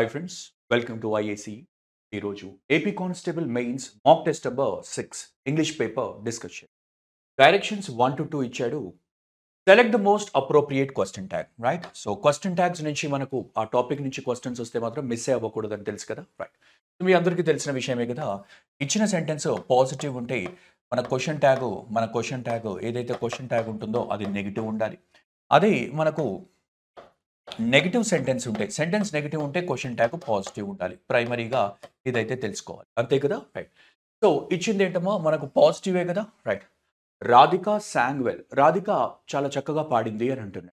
Hi friends welcome to IAC ఈరోజు AP constable mains mock test number six English paper discussion directions one to two ఇచ్చాడు select the most appropriate question tag right so question tags నుంచి మనకు ఆ topic నుంచి questions వస్తే మాత్రం miss అవ్వకూడదని తెలుసు కదా రైట్ మీ అందరికీ తెలిసిన విషయమే కదా ఇచ్చిన సెంటెన్స్ పాజిటివ్ ఉంటే మన క్వశ్చన్ ట్యాగ్ మన క్వశ్చన్ ట్యాగ్ ఏదైతే క్వశ్చన్ ట్యాగ్ ఉంటుందో అది నెగిటివ్ ఉండాలి అది మనకు నెగిటివ్ సెంటెన్స్ ఉంటాయి సెంటెన్స్ నెగిటివ్ ఉంటే క్వశ్చన్ ట్యాగ్ పాజిటివ్ ఉండాలి ప్రైమరీగా ఇదైతే తెలుసుకోవాలి అంతే కదా రైట్ సో ఇచ్చింది ఏంటమ్మా మనకు పాజిటివే కదా రైట్ రాధిక శాంగ్వెల్ రాధిక చాలా చక్కగా పాడింది అని అంటున్నాడు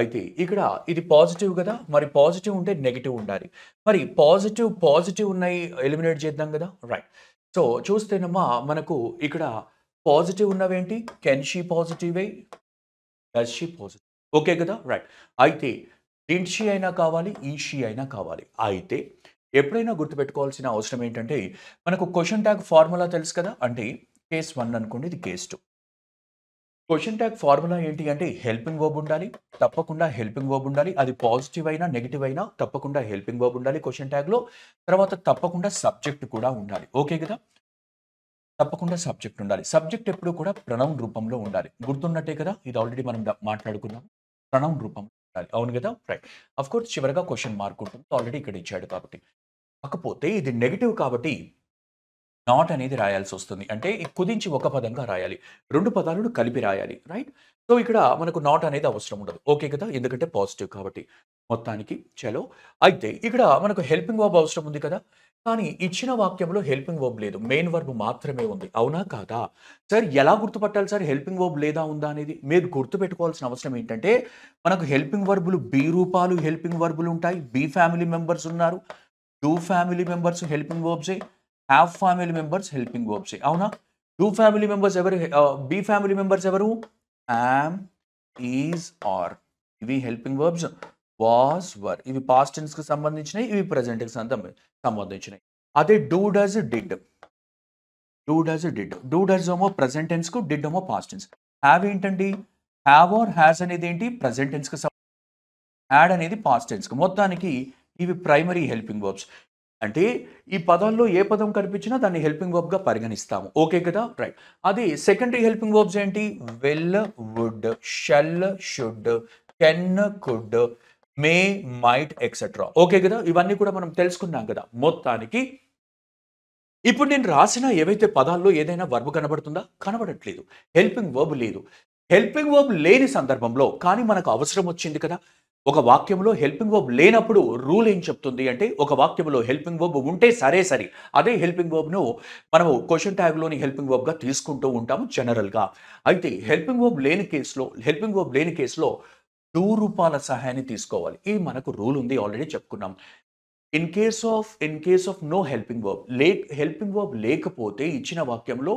అయితే ఇక్కడ ఇది పాజిటివ్ కదా మరి పాజిటివ్ ఉంటే నెగిటివ్ ఉండాలి మరి పాజిటివ్ పాజిటివ్ ఉన్నాయి ఎలిమినేట్ చేద్దాం కదా రైట్ సో చూస్తేనమ్మా మనకు ఇక్కడ పాజిటివ్ ఉన్నవేంటి కెన్ షీ పాజిటివే డస్ షీ పాజిటివ్ ఓకే కదా రైట్ అయితే డింషి అయినా కావాలి ఈషి అయినా కావాలి అయితే ఎప్పుడైనా గుర్తుపెట్టుకోవాల్సిన అవసరం ఏంటంటే మనకు క్వశ్చన్ ట్యాగ్ ఫార్ములా తెలుసు కదా అంటే కేస్ వన్ అనుకోండి ఇది case two question tag formula ఏంటి అంటే హెల్పింగ్ వర్బ్ ఉండాలి తప్పకుండా హెల్పింగ్ వర్బ్ ఉండాలి అది పాజిటివ్ అయినా నెగిటివ్ అయినా తప్పకుండా హెల్పింగ్ వర్బ్ ఉండాలి క్వశ్చన్ ట్యాగ్లో తర్వాత తప్పకుండా సబ్జెక్ట్ కూడా ఉండాలి ఓకే కదా తప్పకుండా సబ్జెక్ట్ ఉండాలి సబ్జెక్ట్ ఎప్పుడు కూడా ప్రణౌన్ రూపంలో ఉండాలి గుర్తున్నట్టే కదా ఇది ఆల్రెడీ మనం మాట్లాడుకున్నాం ప్రణౌన్ రూపం అవును కదా రైట్ అఫ్ కోర్స్ చివరిగా క్వశ్చన్ మార్క్ ఉంటుంది ఆల్రెడీ ఇక్కడ ఇచ్చాడు కాబట్టి కాకపోతే ఇది నెగిటివ్ కాబట్టి నాట్ అనేది రాయాల్సి వస్తుంది అంటే కుదించి ఒక పదంగా రాయాలి రెండు పదాలను కలిపి రాయాలి రైట్ సో ఇక్కడ మనకు నాట్ అనేది అవసరం ఉండదు ఓకే కదా ఎందుకంటే పాజిటివ్ కాబట్టి మొత్తానికి చలో అయితే ఇక్కడ మనకు హెల్పింగ్ వాబ్ అవసరం ఉంది కదా కానీ ఇచ్చిన వాక్యంలో హెల్పింగ్ వర్బ్ లేదు మెయిన్ వర్బ్ మాత్రమే ఉంది అవునా కాదా సార్ ఎలా గుర్తుపట్టాలి సార్ హెల్పింగ్ వర్బ్ లేదా ఉందా అనేది మీరు గుర్తుపెట్టుకోవాల్సిన అవసరం ఏంటంటే మనకు హెల్పింగ్ వర్బులు బి రూపాలు హెల్పింగ్ వర్బులు ఉంటాయి బి ఫ్యామిలీ మెంబర్స్ ఉన్నారు టూ ఫ్యామిలీ మెంబర్స్ హెల్పింగ్ వర్బ్సే హ్యావ్ ఫ్యామిలీ మెంబర్స్ హెల్పింగ్ వర్బ్సే అవునా టూ ఫ్యామిలీ మెంబర్స్ ఎవరు బి ఫ్యామిలీ మెంబర్స్ ఎవరు యామ్ ఈజ్ ఆర్ ఇవి హెల్పింగ్ వర్బ్స్ వాస్ వర్ ఇవి పాస్ట్ టెన్స్కి సంబంధించినవి ఇవి ప్రజెంట్కి సంబంధించినవి అదే do does did do does did do does ఏమో ప్రజెంట్ కు డిడ్ ఏమో పాస్ట్ టెన్స్ హ్యావ్ ఏంటండి హ్యావ్ ఆర్ హ్యాస్ అనేది ఏంటి ప్రజెంట్ కు యాడ్ అనేది పాస్ట్ కు మొత్తానికి ఇవి ప్రైమరీ హెల్పింగ్ వర్బ్స్ అంటే ఈ పదంలో ఏ పదం కనిపించినా దాన్ని హెల్పింగ్ వర్బ్గా పరిగణిస్తాము ఓకే కదా రైట్ అది సెకండరీ హెల్పింగ్ వర్బ్స్ ఏంటి will would shall should can could may might etcetera okay కదా ఇవన్నీ కూడా మనం తెలుసుకున్నాం కదా మొత్తానికి ఇప్పుడు నేను రాసిన ఏవైతే పదాల్లో ఏదైనా వర్బు కనబడుతుందా కనబడట్లేదు హెల్పింగ్ వర్బ్ లేదు హెల్పింగ్ వర్బ్ లేని సందర్భంలో కానీ మనకు అవసరం వచ్చింది కదా ఒక వాక్యంలో హెల్పింగ్ వర్బ్ లేనప్పుడు రూల్ ఏం చెప్తుంది అంటే ఒక వాక్యంలో హెల్పింగ్ వర్బ్ ఉంటే సరే సరే అదే హెల్పింగ్ వర్బ్ను మనం క్వశ్చన్ ట్యాగ్లోని హెల్పింగ్ వర్బ్గా తీసుకుంటూ ఉంటాము జనరల్గా అయితే హెల్పింగ్ వర్బ్ లేని కేసులో హెల్పింగ్ వర్బ్ లేని కేసులో టూ రూపాల సహాయాన్ని తీసుకోవాలి ఇది మనకు రూల్ ఉంది ఆల్రెడీ చెప్పుకున్నాం in case of in case of no helping verb లే హెల్పింగ్ వర్బ్ లేకపోతే ఇచ్చిన వాక్యంలో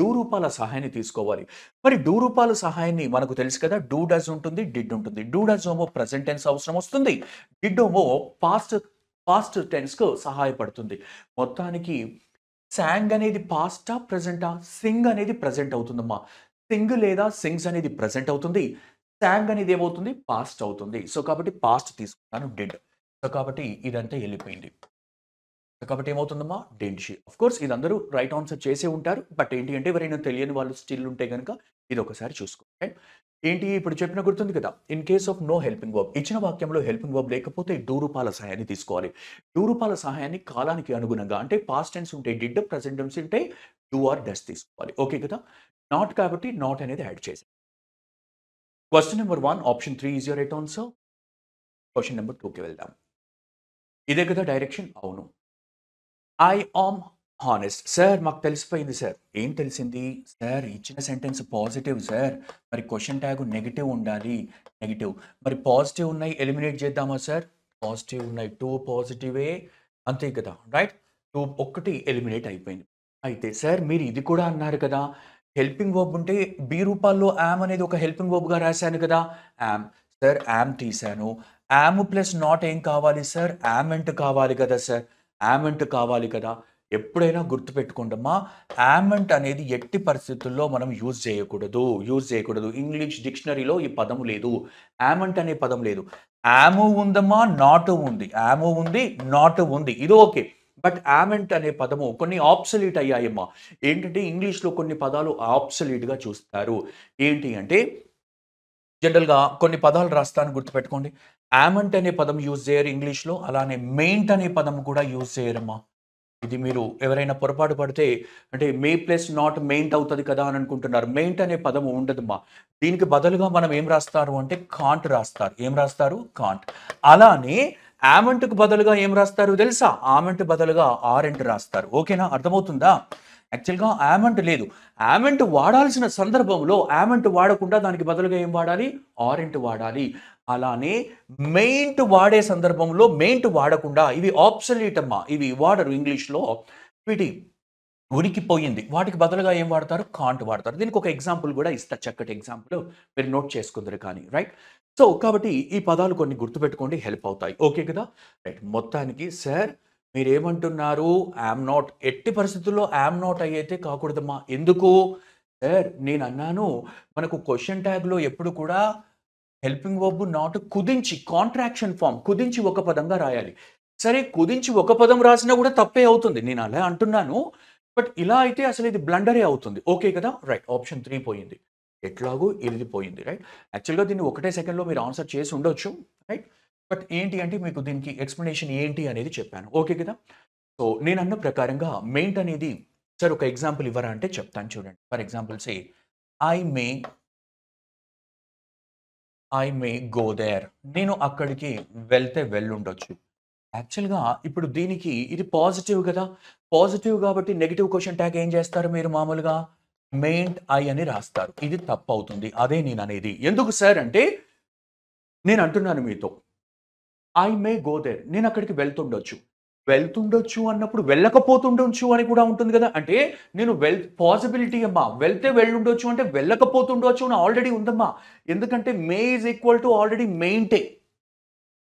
డూ రూపాల సహాయాన్ని తీసుకోవాలి మరి డూ రూపాల సహాయాన్ని మనకు తెలుసు కదా డూ డజ్ ఉంటుంది డిడ్ ఉంటుంది డూ డస్ ఓమో ప్రజెంట్ టెన్స్ అవసరం వస్తుంది డిడ్ ఓమో పాస్ట్ పాస్ట్ టెన్స్కు సహాయపడుతుంది మొత్తానికి శాంగ్ అనేది పాస్టా ప్రజెంటా సింగ్ అనేది ప్రజెంట్ అవుతుందమ్మా సింగ్ లేదా సింగ్స్ అనేది ప్రజెంట్ అవుతుంది శాంగ్ అనేది ఏమవుతుంది పాస్ట్ అవుతుంది సో కాబట్టి పాస్ట్ తీసుకుంటాను డిడ్ కాబట్టి ఇదంతా వెళ్ళిపోయింది కాబట్టి ఏమవుతుందమ్మా డెన్షి ఆఫ్ కోర్స్ ఇదందరూ రైట్ ఆన్సర్ చేసే ఉంటారు బట్ ఏంటి అంటే ఎవరైనా తెలియని వాళ్ళు స్టిల్ ఉంటే కనుక ఇది ఒకసారి చూసుకో ఏంటి ఇప్పుడు చెప్పిన గుర్తుంది కదా in case of no helping verb ఇచ్చిన వాక్యంలో హెల్పింగ్ వర్బ్ లేకపోతే డూరుపాల సహాయాన్ని తీసుకోవాలి డూరుపాల సహాయాన్ని కాలానికి అనుగుణంగా అంటే పాస్ట్ టెన్స్ ఉంటే డిడ్ ప్రజెంట్ టెన్స్ ఉంటే డూ ఆర్ డస్ తీసుకోవాలి ఓకే కదా నాట్ కాబట్టి నాట్ అనేది యాడ్ చేసి question number one option three is your right answer question number టూకి వెళ్దాం ఇదే కదా డైరెక్షన్ అవును ఐ ఆమ్ హానెస్ట్ సార్ మాకు తెలిసిపోయింది సార్ ఏం తెలిసింది సార్ ఇచ్చిన సెంటెన్స్ పాజిటివ్ సార్ మరి క్వశ్చన్ ట్యాగ్ నెగిటివ్ ఉండాలి నెగిటివ్ మరి పాజిటివ్ ఉన్నాయి ఎలిమినేట్ చేద్దామా సార్ పాజిటివ్ ఉన్నాయి టూ పాజిటివే అంతే కదా రైట్ టూ ఒక్కటి ఎలిమినేట్ అయిపోయింది అయితే సార్ మీరు ఇది కూడా అన్నారు కదా హెల్పింగ్ వర్బ్ ఉంటే బి రూపాల్లో యామ్ అనేది ఒక హెల్పింగ్ వర్బ్గా రాశాను కదా యామ్ సార్ యామ్ తీశాను యామ్ ప్లస్ నాట్ ఏం కావాలి సార్ యామెంట్ కావాలి కదా సార్ యామెంట్ కావాలి కదా ఎప్పుడైనా గుర్తుపెట్టుకుంటామా యామెంట్ అనేది ఎట్టి పరిస్థితుల్లో మనం యూజ్ చేయకూడదు యూజ్ చేయకూడదు ఇంగ్లీష్ డిక్షనరీలో ఈ పదం లేదు యామెంట్ అనే పదం లేదు యాము ఉందమ్మా నాటు ఉంది యాము ఉంది నాటు ఉంది ఇది ఓకే బట్ యామెంట్ అనే పదము కొన్ని ఆప్సలీట్ అయ్యాయమ్మా ఏంటంటే ఇంగ్లీష్లో కొన్ని పదాలు ఆప్సలీట్గా చూస్తారు ఏంటి అంటే జనరల్గా కొన్ని పదాలు రాస్తాను గుర్తుపెట్టుకోండి యామంట్ అనే పదం యూజ్ చేయరు ఇంగ్లీష్లో అలానే మెయింట్ అనే పదం కూడా యూజ్ చేయరమ్మా ఇది మీరు ఎవరైనా పొరపాటు పడితే అంటే మే ప్లస్ నాట్ మెయింట్ అవుతుంది కదా అని అనుకుంటున్నారు మెయింట్ అనే పదం ఉండదమ్మా దీనికి బదులుగా మనం ఏం రాస్తారు అంటే కాంట్ రాస్తారు ఏం రాస్తారు కాంట్ అలానే యామంట్కు బదులుగా ఏం రాస్తారు తెలుసా ఆమెంట్ బదులుగా ఆరెంట్ రాస్తారు ఓకేనా అర్థమవుతుందా యాక్చువల్గా ఆమెంట్ లేదు ఆమెంట్ వాడాల్సిన సందర్భంలో ఆమెంట్ వాడకుండా దానికి బదులుగా ఏం వాడాలి ఆరెంట్ వాడాలి అలానే మెయింట్ వాడే సందర్భంలో మెయింట్ వాడకుండా ఇవి ఆప్సలీట్ అమ్మా ఇవి వాడరు ఇంగ్లీష్లో వీటి ఉనికిపోయింది వాటికి బదులుగా ఏం వాడతారు కాంట్ వాడతారు దీనికి ఒక ఎగ్జాంపుల్ కూడా ఇస్తా చక్కటి ఎగ్జాంపుల్ మీరు నోట్ చేసుకుందరు కానీ రైట్ సో కాబట్టి ఈ పదాలు కొన్ని గుర్తుపెట్టుకోండి హెల్ప్ అవుతాయి ఓకే కదా రైట్ మొత్తానికి సార్ మీరేమంటున్నారు యామ్ నాట్ ఎట్టి పరిస్థితుల్లో యామ్ నాట్ అయ్యైతే కాకూడదమ్మా ఎందుకు సార్ నేను అన్నాను మనకు క్వశ్చన్ ట్యాగ్లో ఎప్పుడు కూడా హెల్పింగ్ వర్బ్ నాట్ కుదించి కాంట్రాక్షన్ ఫామ్ కుదించి ఒక పదంగా రాయాలి సరే కుదించి ఒక పదం రాసినా కూడా తప్పే అవుతుంది నేను అలా అంటున్నాను బట్ ఇలా అయితే అసలు ఇది బ్లండరే అవుతుంది ఓకే కదా రైట్ ఆప్షన్ త్రీ పోయింది ఎట్లాగో ఇది పోయింది రైట్ యాక్చువల్గా దీన్ని ఒకటే సెకండ్లో మీరు ఆన్సర్ చేసి ఉండొచ్చు రైట్ బట్ ఏంటి అంటే మీకు దీనికి ఎక్స్ప్లెనేషన్ ఏంటి అనేది చెప్పాను ఓకే కదా సో నేను అన్న ప్రకారంగా మెయింట్ అనేది సార్ ఒక ఎగ్జాంపుల్ ఇవ్వరా అంటే చెప్తాను చూడండి for example say I may I may go there నేను అక్కడికి వెళ్తే వెళ్ళుండొచ్చు యాక్చువల్గా ఇప్పుడు దీనికి ఇది పాజిటివ్ కదా పాజిటివ్ కాబట్టి నెగిటివ్ క్వశ్చన్ ట్యాగ్ ఏం చేస్తారు మీరు మామూలుగా మెయిన్ ఐ అని రాస్తారు ఇది తప్పు అవుతుంది అదే నేను అనేది ఎందుకు సార్ అంటే నేను అంటున్నాను మీతో ఐ మే గో దేర్ నేను అక్కడికి వెళ్తుండొచ్చు వెళ్తుండొచ్చు అన్నప్పుడు వెళ్ళకపోతుండొచ్చు అని కూడా ఉంటుంది కదా అంటే నేను వెల్ పాసిబిలిటీ అమ్మా వెళ్తే వెళ్ళుండొచ్చు అంటే వెళ్ళకపోతుండొచ్చు అని ఆల్రెడీ ఉందమ్మా ఎందుకంటే may is equal to already మెయింటే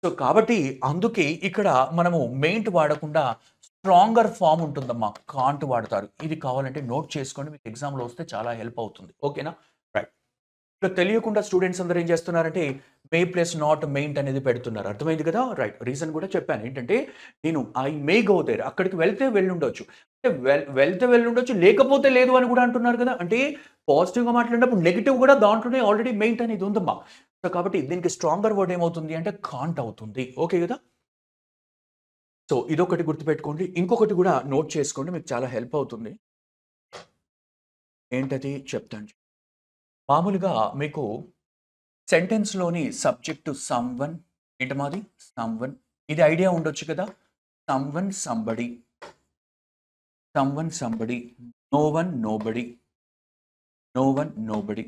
సో కాబట్టి అందుకే ఇక్కడ మనము మెయింట్ వాడకుండా స్ట్రాంగర్ ఫామ్ ఉంటుందమ్మా కాంట్ వాడతారు ఇది కావాలంటే నోట్ చేసుకోండి మీకు ఎగ్జామ్లో వస్తే చాలా హెల్ప్ అవుతుంది ఓకేనా ఇట్లా తెలియకుండా స్టూడెంట్స్ అందరూ ఏం చేస్తున్నారంటే మే ప్లస్ నాట్ మెయింట్ అనేది పెడుతున్నారు అర్థమైంది కదా రైట్ రీజన్ కూడా చెప్పాను ఏంటంటే నేను ఐ మే గో దేర్ అక్కడికి వెళ్తే వెళ్ళుండొచ్చు అంటే వెళ్తే వెళ్తే వెళ్ళుండొచ్చు లేకపోతే లేదు అని కూడా అంటున్నారు కదా అంటే పాజిటివ్గా మాట్లాడినప్పుడు నెగిటివ్ కూడా దాంట్లోనే ఆల్రెడీ మెయింట్ అనేది ఉందమ్మా సో కాబట్టి దీనికి స్ట్రాంగర్ వర్డ్ ఏమవుతుంది అంటే కాంట్ అవుతుంది ఓకే కదా సో ఇదొకటి గుర్తుపెట్టుకోండి ఇంకొకటి కూడా నోట్ చేసుకోండి మీకు చాలా హెల్ప్ అవుతుంది ఏంటది చెప్తాను మామూలుగా మీకు సెంటెన్స్లోని సబ్జెక్టు వన్ ఏంటి మాది వన్ ఇది ఐడియా ఉండొచ్చు కదా one somebody one somebody no one nobody no one nobody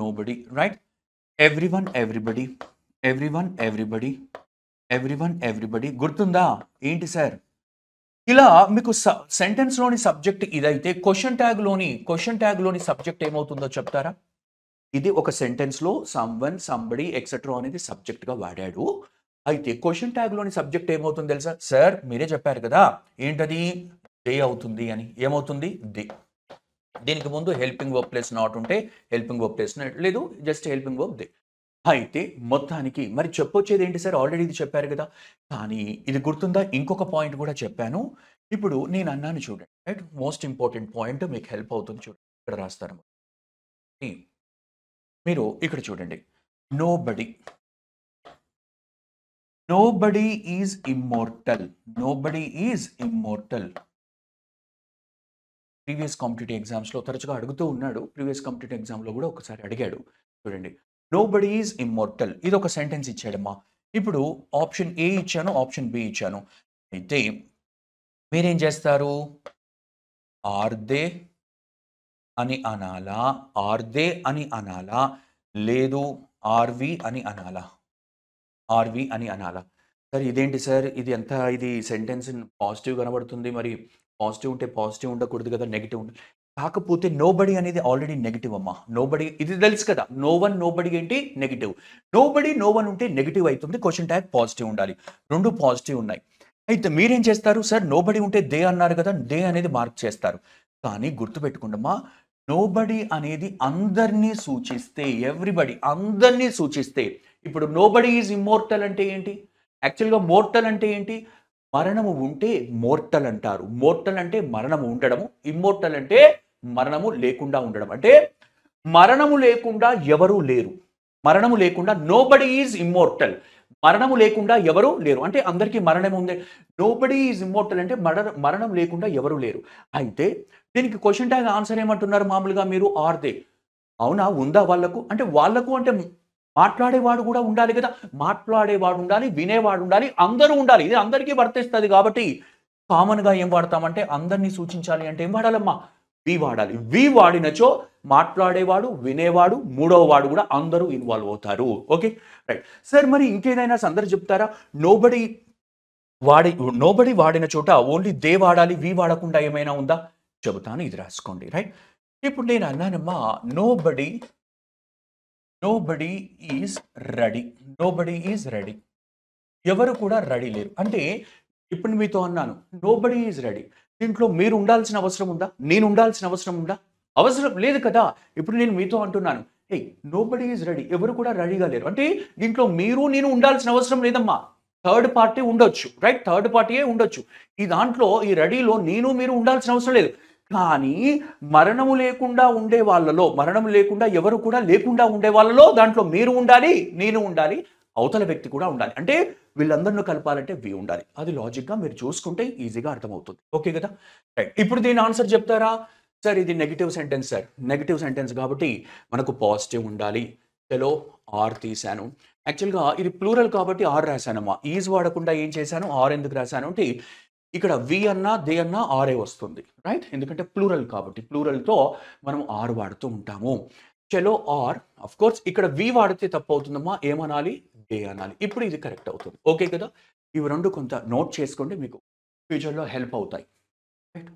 nobody right every one everybody every one everybody every one everybody గుర్తుందా ఏంటి సార్ ఇలా మీకు సెంటెన్స్లోని సబ్జెక్ట్ ఇదైతే క్వశ్చన్ ట్యాగ్లోని క్వశ్చన్ ట్యాగ్లోని సబ్జెక్ట్ ఏమవుతుందో చెప్తారా ఇది ఒక సెంటెన్స్లో వన్ సంబడి ఎక్సెట్రా అనేది సబ్జెక్ట్గా వాడాడు అయితే క్వశ్చన్ ట్యాగ్లోని సబ్జెక్ట్ ఏమవుతుంది తెలుసా సార్ మీరే చెప్పారు కదా ఏంటది దే అవుతుంది అని ఏమవుతుంది దే దీనికి ముందు హెల్పింగ్ వర్క్ ప్లేస్ నాట్ ఉంటే హెల్పింగ్ వర్క్ ప్లేస్ లేదు జస్ట్ హెల్పింగ్ వర్క్ దే అయితే మొత్తానికి మరి చెప్పొచ్చేది ఏంటి సార్ ఆల్రెడీ ఇది చెప్పారు కదా కానీ ఇది గుర్తుందా ఇంకొక పాయింట్ కూడా చెప్పాను ఇప్పుడు నేను అన్నాను చూడండి రైట్ మోస్ట్ ఇంపార్టెంట్ పాయింట్ మీకు హెల్ప్ అవుతుంది చూడండి ఇక్కడ రాస్తాను మీరు ఇక్కడ చూడండి nobody nobody is immortal nobody is immortal previous competitive ఎగ్జామ్స్లో తరచుగా అడుగుతూ ఉన్నాడు ప్రీవియస్ కాంపిటేటివ్ ఎగ్జామ్లో కూడా ఒకసారి అడిగాడు చూడండి నో బడీ ఈజ్ ఇమ్మోర్టల్ ఇది ఒక సెంటెన్స్ ఇచ్చాడమ్మా ఇప్పుడు ఆప్షన్ ఏ ఇచ్చాను ఆప్షన్ బి ఇచ్చాను అయితే మీరేం చేస్తారు ఆర్దే అని అనాలా ఆర్దే అని అనాలా లేదు ఆర్వి అని అనాలా ఆర్వి అని అనాలా సార్ ఇదేంటి సార్ ఇది ఎంత ఇది సెంటెన్స్ పాజిటివ్ కనబడుతుంది మరి పాజిటివ్ ఉంటే పాజిటివ్ ఉండకూడదు కదా నెగిటివ్ కాకపోతే నోబడి అనేది ఆల్రెడీ నెగిటివ్ అమ్మా నోబడి ఇది తెలుసు కదా నో వన్ నోబడి ఏంటి నెగిటివ్ నోబడి నో వన్ ఉంటే నెగిటివ్ అవుతుంది క్వశ్చన్ ట్యాగ్ పాజిటివ్ ఉండాలి రెండు పాజిటివ్ ఉన్నాయి అయితే మీరేం చేస్తారు సార్ నోబడి ఉంటే దే అన్నారు కదా దే అనేది మార్క్ చేస్తారు కానీ గుర్తుపెట్టుకుండమ్మా నోబడి అనేది అందరినీ సూచిస్తే ఎవ్రీబడి అందరినీ సూచిస్తే ఇప్పుడు నోబడి ఈజ్ ఇమ్మోర్టల్ అంటే ఏంటి యాక్చువల్గా మోర్టల్ అంటే ఏంటి మరణము ఉంటే మోర్టల్ అంటారు మోర్టల్ అంటే మరణము ఉండడము ఇమ్మోర్టల్ అంటే మరణము లేకుండా ఉండడం అంటే మరణము లేకుండా ఎవరూ లేరు మరణము లేకుండా నోబడి ఈజ్ ఇమ్మోర్టల్ మరణము లేకుండా ఎవరు లేరు అంటే అందరికీ మరణం ఉంది నోబడి ఈజ్ ఇమ్మోర్టల్ అంటే మరణ మరణం లేకుండా ఎవరు లేరు అయితే దీనికి క్వశ్చన్ ట్యాగ్ ఆన్సర్ ఏమంటున్నారు మామూలుగా మీరు ఆర్ దే అవునా ఉందా వాళ్ళకు అంటే వాళ్ళకు అంటే మాట్లాడేవాడు కూడా ఉండాలి కదా మాట్లాడేవాడు ఉండాలి వినేవాడు ఉండాలి అందరూ ఉండాలి ఇది అందరికీ వర్తిస్తుంది కాబట్టి కామన్గా ఏం వాడతామంటే అందరినీ సూచించాలి అంటే ఏం వాడాలమ్మా వి వాడాలి వి వాడినచో మాట్లాడేవాడు వినేవాడు మూడవ వాడు కూడా అందరూ ఇన్వాల్వ్ అవుతారు ఓకే రైట్ సార్ మరి ఇంకేదైనా సందర్భం చెప్తారా నోబడి వాడి నోబడి వాడిన చోట ఓన్లీ దే వాడాలి వి వాడకుండా ఏమైనా ఉందా చెబుతాను ఇది రాసుకోండి రైట్ ఇప్పుడు నేను అన్నానమ్మా nobody nobody is ready nobody is ready ఎవరు కూడా రెడీ లేరు అంటే ఇప్పుడు మీతో అన్నాను నోబడి ఈజ్ రెడీ దీంట్లో మీరు ఉండాల్సిన అవసరం ఉందా నేను ఉండాల్సిన అవసరం ఉందా అవసరం లేదు కదా ఇప్పుడు నేను మీతో అంటున్నాను ఏ నోబడి ఈజ్ రెడీ ఎవరు కూడా రెడీగా లేరు అంటే దీంట్లో మీరు నేను ఉండాల్సిన అవసరం లేదమ్మా థర్డ్ పార్టీ ఉండొచ్చు రైట్ థర్డ్ పార్టీయే ఉండొచ్చు ఈ దాంట్లో ఈ రెడీలో నేను మీరు ఉండాల్సిన అవసరం లేదు కానీ మరణము లేకుండా ఉండే వాళ్ళలో మరణం లేకుండా ఎవరు కూడా లేకుండా ఉండే వాళ్ళలో దాంట్లో మీరు ఉండాలి నేను ఉండాలి అవతల వ్యక్తి కూడా ఉండాలి అంటే వీళ్ళందరినీ కలపాలంటే వి ఉండాలి అది లాజిక్గా మీరు చూసుకుంటే ఈజీగా అర్థమవుతుంది ఓకే కదా ఇప్పుడు దీని ఆన్సర్ చెప్తారా సార్ ఇది negative sentence sir negative sentence కాబట్టి మనకు పాజిటివ్ ఉండాలి చలో ఆర్ తీశాను యాక్చువల్గా ఇది ప్లూరల్ కాబట్టి ఆర్ రాశానమ్మా ఈజ్ వాడకుండా ఏం చేశాను ఆర్ ఎందుకు రాశాను అంటే ఇక్కడ వి అన్నా దే అన్నా ఆరే వస్తుంది రైట్ ఎందుకంటే ప్లూరల్ కాబట్టి ప్లూరల్తో మనం ఆర్ వాడుతూ ఉంటాము చలో ఆర్ అఫ్ కోర్స్ ఇక్కడ వి వాడితే తప్పు అవుతుందమ్మా ఏమనాలి ఏ అనాలి ఇప్పుడు ఇది కరెక్ట్ అవుతుంది ఓకే కదా ఇవి రెండు కొంత నోట్ చేసుకోండి మీకు ఫ్యూచర్లో హెల్ప్ అవుతాయి రైట్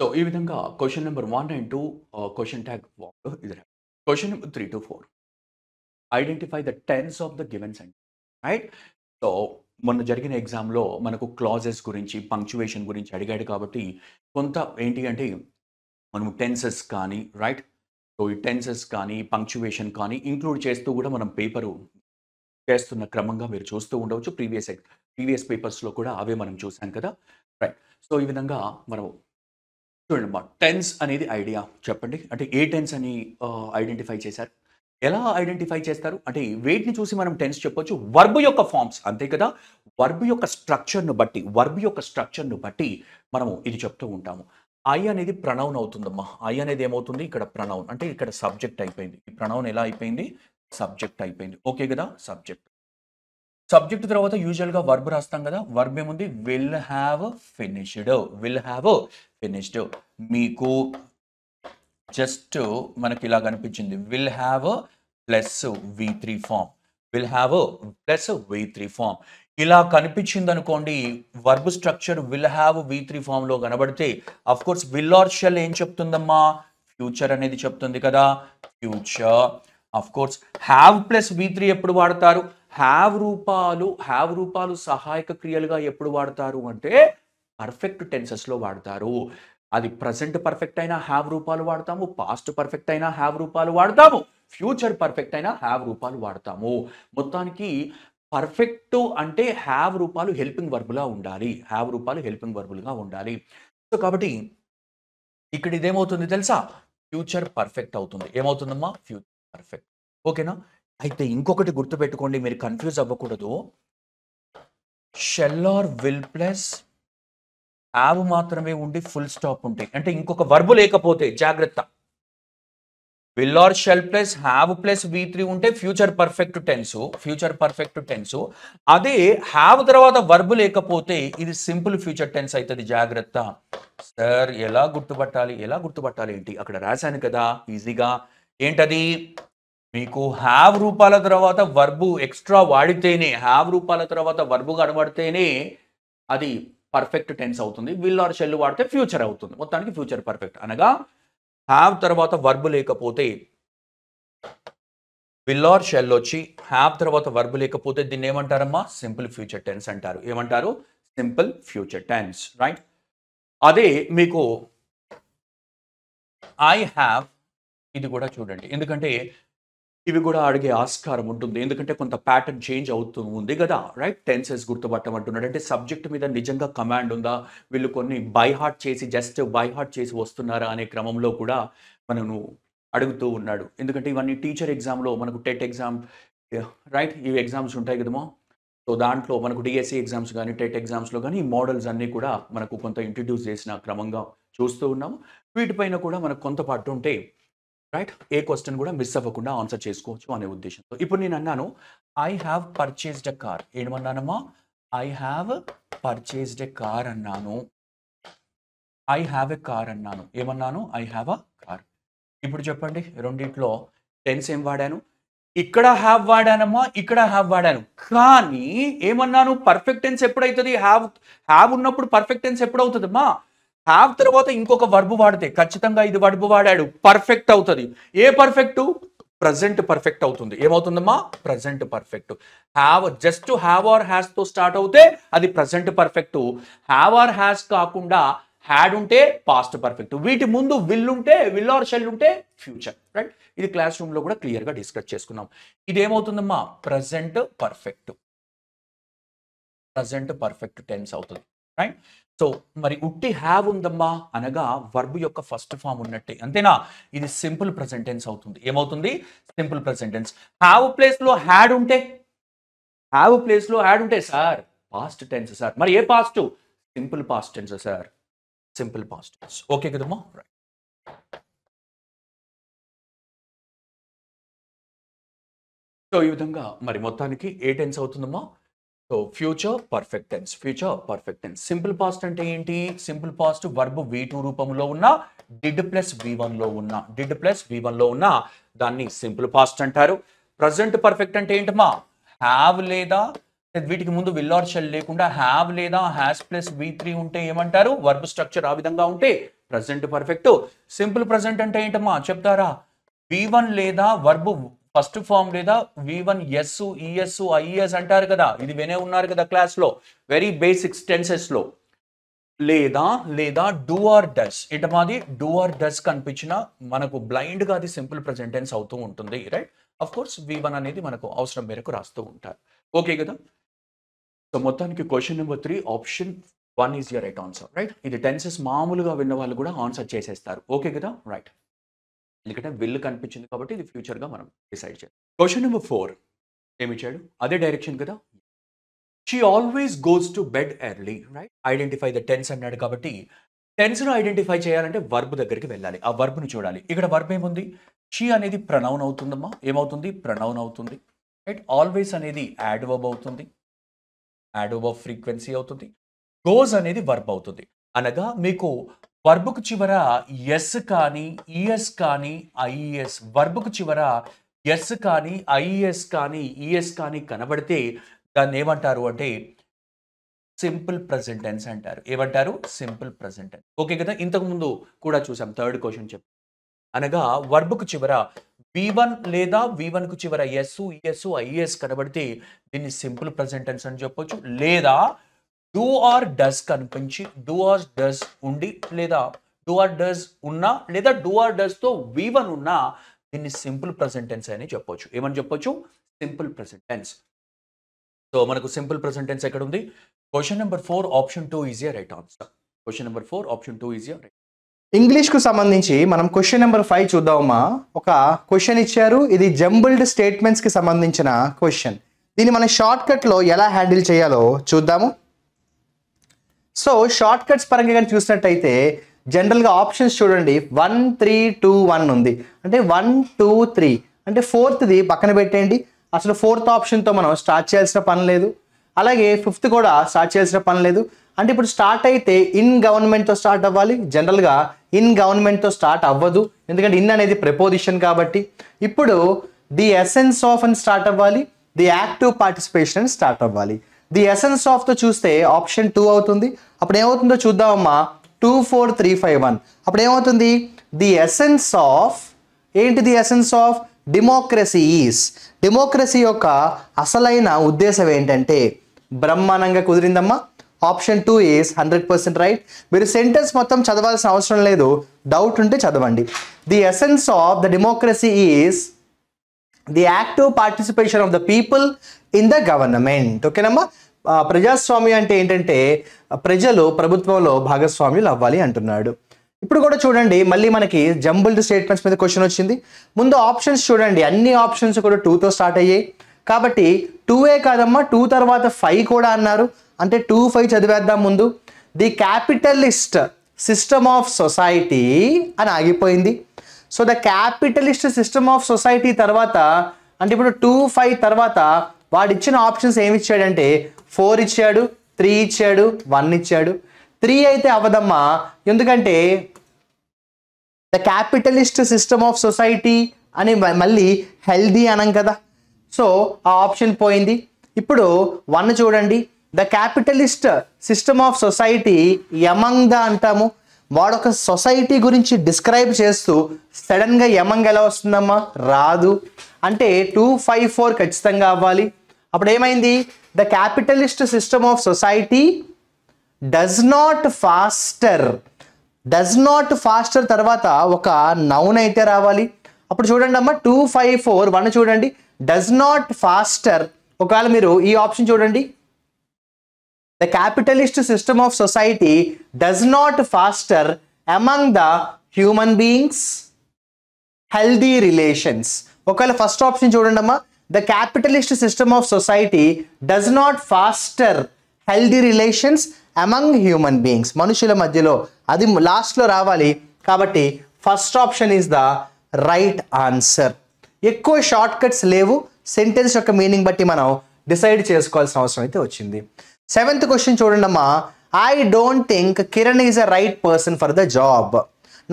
సో ఈ విధంగా question number one and two question tag ఇది question number three to four identify the tense of the given sentence right so మొన్న జరిగిన ఎగ్జామ్లో మనకు క్లాజెస్ గురించి పంక్చువేషన్ గురించి అడిగాడు కాబట్టి కొంత ఏంటి అంటే మనం టెన్సెస్ కానీ రైట్ సో ఈ టెన్సెస్ కానీ పంక్చువేషన్ కానీ ఇంక్లూడ్ చేస్తూ కూడా మనం పేపరు చేస్తున్న క్రమంగా మీరు చూస్తూ ఉండవచ్చు ప్రీవియస్ ప్రీవియస్ పేపర్స్లో కూడా అవే మనం చూసాం కదా రైట్ సో ఈ విధంగా మనం చూడండి అమ్మా టెన్స్ అనేది ఐడియా చెప్పండి అంటే ఏ టెన్స్ అని ఐడెంటిఫై చేశారు ఎలా ఐడెంటిఫై చేస్తారు అంటే వేటిని చూసి మనం టెన్స్ చెప్పొచ్చు వర్బ్ యొక్క ఫామ్స్ అంతే కదా వర్బ్ యొక్క స్ట్రక్చర్ను బట్టి వర్బ్ యొక్క స్ట్రక్చర్ను బట్టి మనము ఇది చెప్తూ ఉంటాము ఐ అనేది ప్రనౌన్ అవుతుందమ్మా ఐ అనేది ఏమవుతుంది ఇక్కడ ప్రనౌన్ అంటే ఇక్కడ సబ్జెక్ట్ అయిపోయింది ఈ ప్రనౌన్ ఎలా అయిపోయింది సబ్జెక్ట్ అయిపోయింది ఓకే కదా సబ్జెక్ట్ సబ్జెక్ట్ తర్వాత యూజువల్గా వర్బ్ రాస్తాం కదా వర్బ్ ఏముంది will have finished will have finished మీకు జస్ట్ మనకి ఇలా కనిపించింది will have plus V three form will have plus V three form ఇలా కనిపించింది అనుకోండి verb structure will have V three ఫామ్లో కనబడితే అఫ్కోర్స్ విల్ ఆర్ షెల్ ఏం చెప్తుందమ్మా ఫ్యూచర్ అనేది చెప్తుంది కదా future of course have plus V three ఎప్పుడు వాడతారు హ్యావ్ రూపాలు హ్యావ్ రూపాలు సహాయక క్రియలుగా ఎప్పుడు వాడతారు అంటే పర్ఫెక్ట్ టెన్సెస్లో వాడతారు అది ప్రజెంట్ పర్ఫెక్ట్ అయినా హ్యావ్ రూపాలు వాడతాము పాస్ట్ పర్ఫెక్ట్ అయినా హ్యావ్ రూపాలు వాడతాము ఫ్యూచర్ పర్ఫెక్ట్ అయినా హ్యావ్ రూపాలు వాడతాము మొత్తానికి పర్ఫెక్ట్ అంటే హ్యావ్ రూపాలు హెల్పింగ్ వర్బులా ఉండాలి హ్యావ్ రూపాలు హెల్పింగ్ వర్బులుగా ఉండాలి సో కాబట్టి ఇక్కడ ఇదేమవుతుంది తెలుసా ఫ్యూచర్ పర్ఫెక్ట్ అవుతుంది ఏమవుతుందమ్మా ఫ్యూచర్ పర్ఫెక్ట్ ఓకేనా అయితే ఇంకొకటి గుర్తుపెట్టుకోండి మీరు కన్ఫ్యూజ్ అవ్వకూడదు shall or will plus have మాత్రమే ఉండి ఫుల్ స్టాప్ ఉంటాయి అంటే ఇంకొక వర్బు లేకపోతే జాగ్రత్త will or shall plus have plus V three ఉంటే future perfect tense future perfect tense అదే హ్యావ్ తర్వాత వర్బ్ లేకపోతే ఇది సింపుల్ ఫ్యూచర్ టెన్స్ అవుతుంది జాగ్రత్త సార్ ఎలా గుర్తుపట్టాలి ఎలా గుర్తుపట్టాలి ఏంటి అక్కడ రాశాను కదా ఈజీగా ఏంటది మీకు హ్యావ్ రూపాల తర్వాత వర్బు ఎక్స్ట్రా వాడితేనే హ్యావ్ రూపాల తర్వాత వర్బు కనబడితేనే అది పర్ఫెక్ట్ టెన్స్ అవుతుంది విల్ ఆర్ షెల్ వాడితే ఫ్యూచర్ అవుతుంది మొత్తానికి ఫ్యూచర్ పర్ఫెక్ట్ అనగా హ్యావ్ తర్వాత వర్బు లేకపోతే విల్ ఆర్ షెల్ వచ్చి హ్యావ్ తర్వాత వర్బు లేకపోతే దీన్ని ఏమంటారమ్మా సింపుల్ ఫ్యూచర్ టెన్స్ అంటారు ఏమంటారు సింపుల్ ఫ్యూచర్ టెన్స్ రైట్ అదే మీకు ఐ హ్యావ్ ఇది కూడా చూడండి ఎందుకంటే ఇవి కూడా అడిగే ఆస్కారం ఉంటుంది ఎందుకంటే కొంత ప్యాటర్న్ చేంజ్ అవుతూ ఉంది కదా రైట్ టెన్సెస్ గుర్తుపట్టం అంటున్నాడు అంటే సబ్జెక్ట్ మీద నిజంగా కమాండ్ ఉందా వీళ్ళు కొన్ని బై హార్ట్ చేసి జస్ట్ బై హార్ట్ చేసి వస్తున్నారా అనే క్రమంలో కూడా మనను అడుగుతూ ఉన్నాడు ఎందుకంటే ఇవన్నీ టీచర్ ఎగ్జామ్లో మనకు టెట్ ఎగ్జామ్ రైట్ ఇవి ఎగ్జామ్స్ ఉంటాయి కదమో సో దాంట్లో మనకు డిఎస్సి ఎగ్జామ్స్ కానీ టెట్ ఎగ్జామ్స్లో కానీ ఈ మోడల్స్ అన్నీ కూడా మనకు కొంత ఇంట్రడ్యూస్ చేసిన క్రమంగా చూస్తూ ఉన్నాము వీటిపైన కూడా మనకు కొంత పట్టు ఉంటే రైట్ ఏ క్వశ్చన్ కూడా మిస్ అవ్వకుండా ఆన్సర్ చేసుకోవచ్చు అనే ఉద్దేశంతో ఇప్పుడు నేను అన్నాను I have purchased a car ఏమన్నానమ్మా I have purchased a car అన్నాను ఐ హ్యావ్ ఎ కార్ అన్నాను ఏమన్నాను ఐ హ్యావ్ అ కార్ ఇప్పుడు చెప్పండి రెండిట్లో టెన్స్ ఏం వాడాను ఇక్కడ హ్యావ్ వాడానమ్మా ఇక్కడ హ్యావ్ వాడాను కానీ ఏమన్నాను పర్ఫెక్ట్ టెన్స్ ఎప్పుడవుతుంది హ్యావ్ హ్యావ్ ఉన్నప్పుడు పర్ఫెక్ట్ టెన్స్ ఎప్పుడవుతుందమ్మా హ్యావ్ తర్వాత ఇంకొక వర్బు వాడితే ఖచ్చితంగా ఇది వర్బు వాడాడు పర్ఫెక్ట్ అవుతుంది ఏ పర్ఫెక్ట్ ప్రజెంట్ పర్ఫెక్ట్ అవుతుంది ఏమవుతుందమ్మా present perfect have just have or has తో స్టార్ట్ అవుతే అది present perfect have or has కాకుండా హ్యాడ్ ఉంటే పాస్ట్ పర్ఫెక్ట్ వీటి ముందు విల్ ఉంటే విల్ ఆర్ షెల్ ఉంటే ఫ్యూచర్ రైట్ ఇది క్లాస్ రూమ్లో కూడా క్లియర్గా డిస్కస్ చేసుకున్నాం ఇది ఏమవుతుందమ్మా present perfect present perfect tense అవుతుంది రైట్ సో మరి ఉట్టి హ్యావ్ ఉందమ్మా అనగా వర్బ్ యొక్క ఫస్ట్ ఫామ్ ఉన్నట్టే అంతేనా ఇది సింపుల్ ప్రెసెంటెన్స్ అవుతుంది ఏమవుతుంది సింపుల్ ప్రెసెంటెన్స్ హ్యావ్ ప్లేస్లో హ్యాడ్ ఉంటే హ్యావ్ ప్లేస్లో హ్యాడ్ ఉంటే సార్ పాస్ట్ టెన్స్ సార్ మరి ఏ past simple past tense sir simple past tense okay కదమ్మా రైట్ సో ఈ విధంగా మరి మొత్తానికి ఏ టెన్స్ అవుతుందమ్మా so future perfect tense future perfect tense simple past అంటే ఏంటి simple past verb V two రూపంలో ఉన్న డిడ్ ప్లస్ వి వన్లో ఉన్న డిడ్ ప్లస్ వి వన్లో ఉన్న దాన్ని సింపుల్ పాస్ట్ అంటారు ప్రజెంట్ పర్ఫెక్ట్ అంటే ఏంటమ్మా హ్యావ్ లేదా వీటికి ముందు విల్ షెల్ లేకుండా హ్యావ్ లేదా హ్యాస్ ప్లస్ వి త్రీ ఉంటే ఏమంటారు వర్బ్ స్ట్రక్చర్ ఆ విధంగా ఉంటే ప్రజెంట్ పర్ఫెక్ట్ సింపుల్ ప్రజెంట్ అంటే ఏంటమ్మా చెప్తారా వి వన్ లేదా వర్బ్ ఫస్ట్ ఫామ్ లేదా V one S ES IS అంటారు కదా ఇది వినే ఉన్నారు కదా క్లాస్లో వెరీ బేసిక్స్ టెన్సెస్లో లేదా లేదా డూ ఆర్ డస్ ఇట మాది డూ ఆర్ డస్ కనిపించిన మనకు బ్లైండ్గా అది సింపుల్ ప్రెజెంటెన్స్ అవుతూ ఉంటుంది right of course V one అనేది మనకు అవసరం మేరకు రాస్తూ ఉంటారు ఓకే కదా సో మొత్తానికి question number three option one is your right answer right ఇది టెన్సెస్ మామూలుగా విన్న వాళ్ళు కూడా ఆన్సర్ చేసేస్తారు ఓకే కదా రైట్ ఎందుకంటే విల్ కనిపించింది కాబట్టి ఇది ఫ్యూచర్గా మనం డిసైడ్ చేయాలి క్వశ్చన్ నెంబర్ ఫోర్ ఏమిచ్చాడు అదే డైరెక్షన్ కదా she always goes to bed early right identify the tense అన్నాడు కాబట్టి టెన్స్ను ఐడెంటిఫై చేయాలంటే వర్బ్ దగ్గరికి వెళ్ళాలి ఆ వర్బ్ను చూడాలి ఇక్కడ వర్బ్ ఏముంది షీ అనేది ప్రనౌన్ అవుతుందమ్మా ఏమవుతుంది ప్రనౌన్ అవుతుంది రైట్ ఆల్వేస్ అనేది యాడ్ వర్బ్ అవుతుంది యాడ్ వర్బ్ ఫ్రీక్వెన్సీ అవుతుంది గోస్ అనేది వర్బ్ అవుతుంది అనగా మీకు వర్బుకు చివర ఎస్ కానీ ఈఎస్ కానీ ఐఈఎస్ వర్బుకు చివర ఎస్ కానీ ఐఈఎస్ కానీ ఈఎస్ కానీ కనబడితే దాన్ని ఏమంటారు అంటే సింపుల్ ప్రజెంటెన్స్ అంటారు ఏమంటారు సింపుల్ ప్రజెంటెన్స్ ఓకే కదా ఇంతకుముందు కూడా చూసాం థర్డ్ క్వశ్చన్ చెప్పి అనగా వర్బుకు చివర వి వన్ లేదా వి వన్కు చివర ఎస్ ఈఎస్ ఐఎస్ కనబడితే దీన్ని సింపుల్ ప్రజెంటెన్స్ అని చెప్పొచ్చు లేదా డూ ఆర్ డస్ కనిపించి డూ ఆర్ డస్ ఉండి లేదా డూ ఆర్ డస్ ఉన్నా లేదా డూ ఆర్ డస్తో వీవన్ ఉన్నా దీన్ని సింపుల్ ప్రజెంటెన్స్ అని చెప్పొచ్చు ఏమని చెప్పొచ్చు సింపుల్ ప్రజెంటెన్స్ సో మనకు సింపుల్ ప్రజెంటెన్స్ ఎక్కడ ఉంది question number four option two easy right answer question number four option two easy right ఇంగ్లీష్కు సంబంధించి మనం క్వశ్చన్ నెంబర్ ఫైవ్ చూద్దామా ఒక క్వశ్చన్ ఇచ్చారు ఇది జంబుల్డ్ స్టేట్మెంట్స్కి సంబంధించిన క్వశ్చన్ దీన్ని మన షార్ట్ కట్లో ఎలా హ్యాండిల్ చేయాలో చూద్దాము సో షార్ట్ కట్స్ పరంగా కానీ చూసినట్టయితే జనరల్గా ఆప్షన్స్ చూడండి వన్ త్రీ టూ వన్ ఉంది అంటే వన్ టూ త్రీ అంటే ఫోర్త్ది పక్కన పెట్టేయండి అసలు ఫోర్త్ ఆప్షన్తో మనం స్టార్ట్ చేయాల్సిన పని లేదు అలాగే ఫిఫ్త్ కూడా స్టార్ట్ చేయాల్సిన పని లేదు అంటే ఇప్పుడు స్టార్ట్ అయితే ఇన్ గవర్నమెంట్తో స్టార్ట్ అవ్వాలి జనరల్గా ఇన్ గవర్నమెంట్తో స్టార్ట్ అవ్వదు ఎందుకంటే ఇన్ అనేది ప్రపోజిషన్ కాబట్టి ఇప్పుడు ది ఎసెన్స్ ఆఫ్ అని స్టార్ట్ అవ్వాలి ది యాక్టివ్ పార్టిసిపేషన్ అని స్టార్ట్ అవ్వాలి ది ఎసెన్స్ ఆఫ్తో చూస్తే ఆప్షన్ టూ అవుతుంది అప్పుడు ఏమవుతుందో చూద్దామమ్మా two four three five one అప్పుడు ఏమవుతుంది ది ఎసెన్స్ ఆఫ్ ఏంటి the essence of democracy is democracy యొక్క అసలైన ఉద్దేశం ఏంటంటే బ్రహ్మాండంగా కుదిరిందమ్మా option two is hundred percent right మీరు సెంటెన్స్ మొత్తం చదవాల్సిన అవసరం లేదు డౌట్ ఉంటే చదవండి the essence of the democracy is the active participation of the people in the government ఓకేనమ్మా ప్రజాస్వామ్యం అంటే ఏంటంటే ప్రజలు ప్రభుత్వంలో భాగస్వామ్యులు అవ్వాలి అంటున్నాడు ఇప్పుడు కూడా చూడండి మళ్ళీ మనకి జంబుల్డ్ స్టేట్మెంట్స్ మీద క్వశ్చన్ వచ్చింది ముందు ఆప్షన్స్ చూడండి అన్ని ఆప్షన్స్ కూడా టూతో స్టార్ట్ అయ్యాయి కాబట్టి టూ ఏ కాదమ్మా టూ తర్వాత ఫైవ్ కూడా అన్నారు అంటే టూ ఫైవ్ చదివేద్దాం ముందు the capitalist system of society అని ఆగిపోయింది so the capitalist system of society తర్వాత అంటే ఇప్పుడు టూ ఫైవ్ తర్వాత వాడు ఇచ్చిన ఆప్షన్స్ ఏమి ఇచ్చాడంటే ఫోర్ ఇచ్చాడు త్రీ ఇచ్చాడు వన్ ఇచ్చాడు త్రీ అయితే అవదమ్మా ఎందుకంటే the capitalist system of society అని మళ్ళీ హెల్దీ అనం కదా సో ఆ ఆప్షన్ పోయింది ఇప్పుడు వన్ చూడండి the capitalist system of society among the అంటాము వాడొక సొసైటీ గురించి డిస్క్రైబ్ చేస్తూ సడన్గా యమంగ్ ఎలా వస్తుందమ్మా రాదు అంటే టూ ఫైవ్ ఫోర్ ఖచ్చితంగా అవ్వాలి అప్పుడు ఏమైంది the capitalist system of society does not foster does not foster తర్వాత ఒక నౌన్ అయితే రావాలి అప్పుడు చూడండి అమ్మా టూ ఫైవ్ ఫోర్ వన్ చూడండి డస్ నాట్ ఫాస్టర్ ఒకవేళ మీరు ఈ ఆప్షన్ చూడండి the capitalist system of society does not foster among the human beings healthy relations ఒకవేళ ఫస్ట్ ఆప్షన్ చూడండి అమ్మా the capitalist system of society does not foster healthy relations among human beings మనుషుల మధ్యలో అది లాస్ట్లో రావాలి కాబట్టి first option is the right answer ఎక్కువ షార్ట్ కట్స్ లేవు సెంటెన్స్ యొక్క మీనింగ్ బట్టి మనం డిసైడ్ చేసుకోవాల్సిన అవసరం అయితే వచ్చింది సెవెంత్ క్వశ్చన్ చూడండి అమ్మా I don't think Kiran is a right person for the job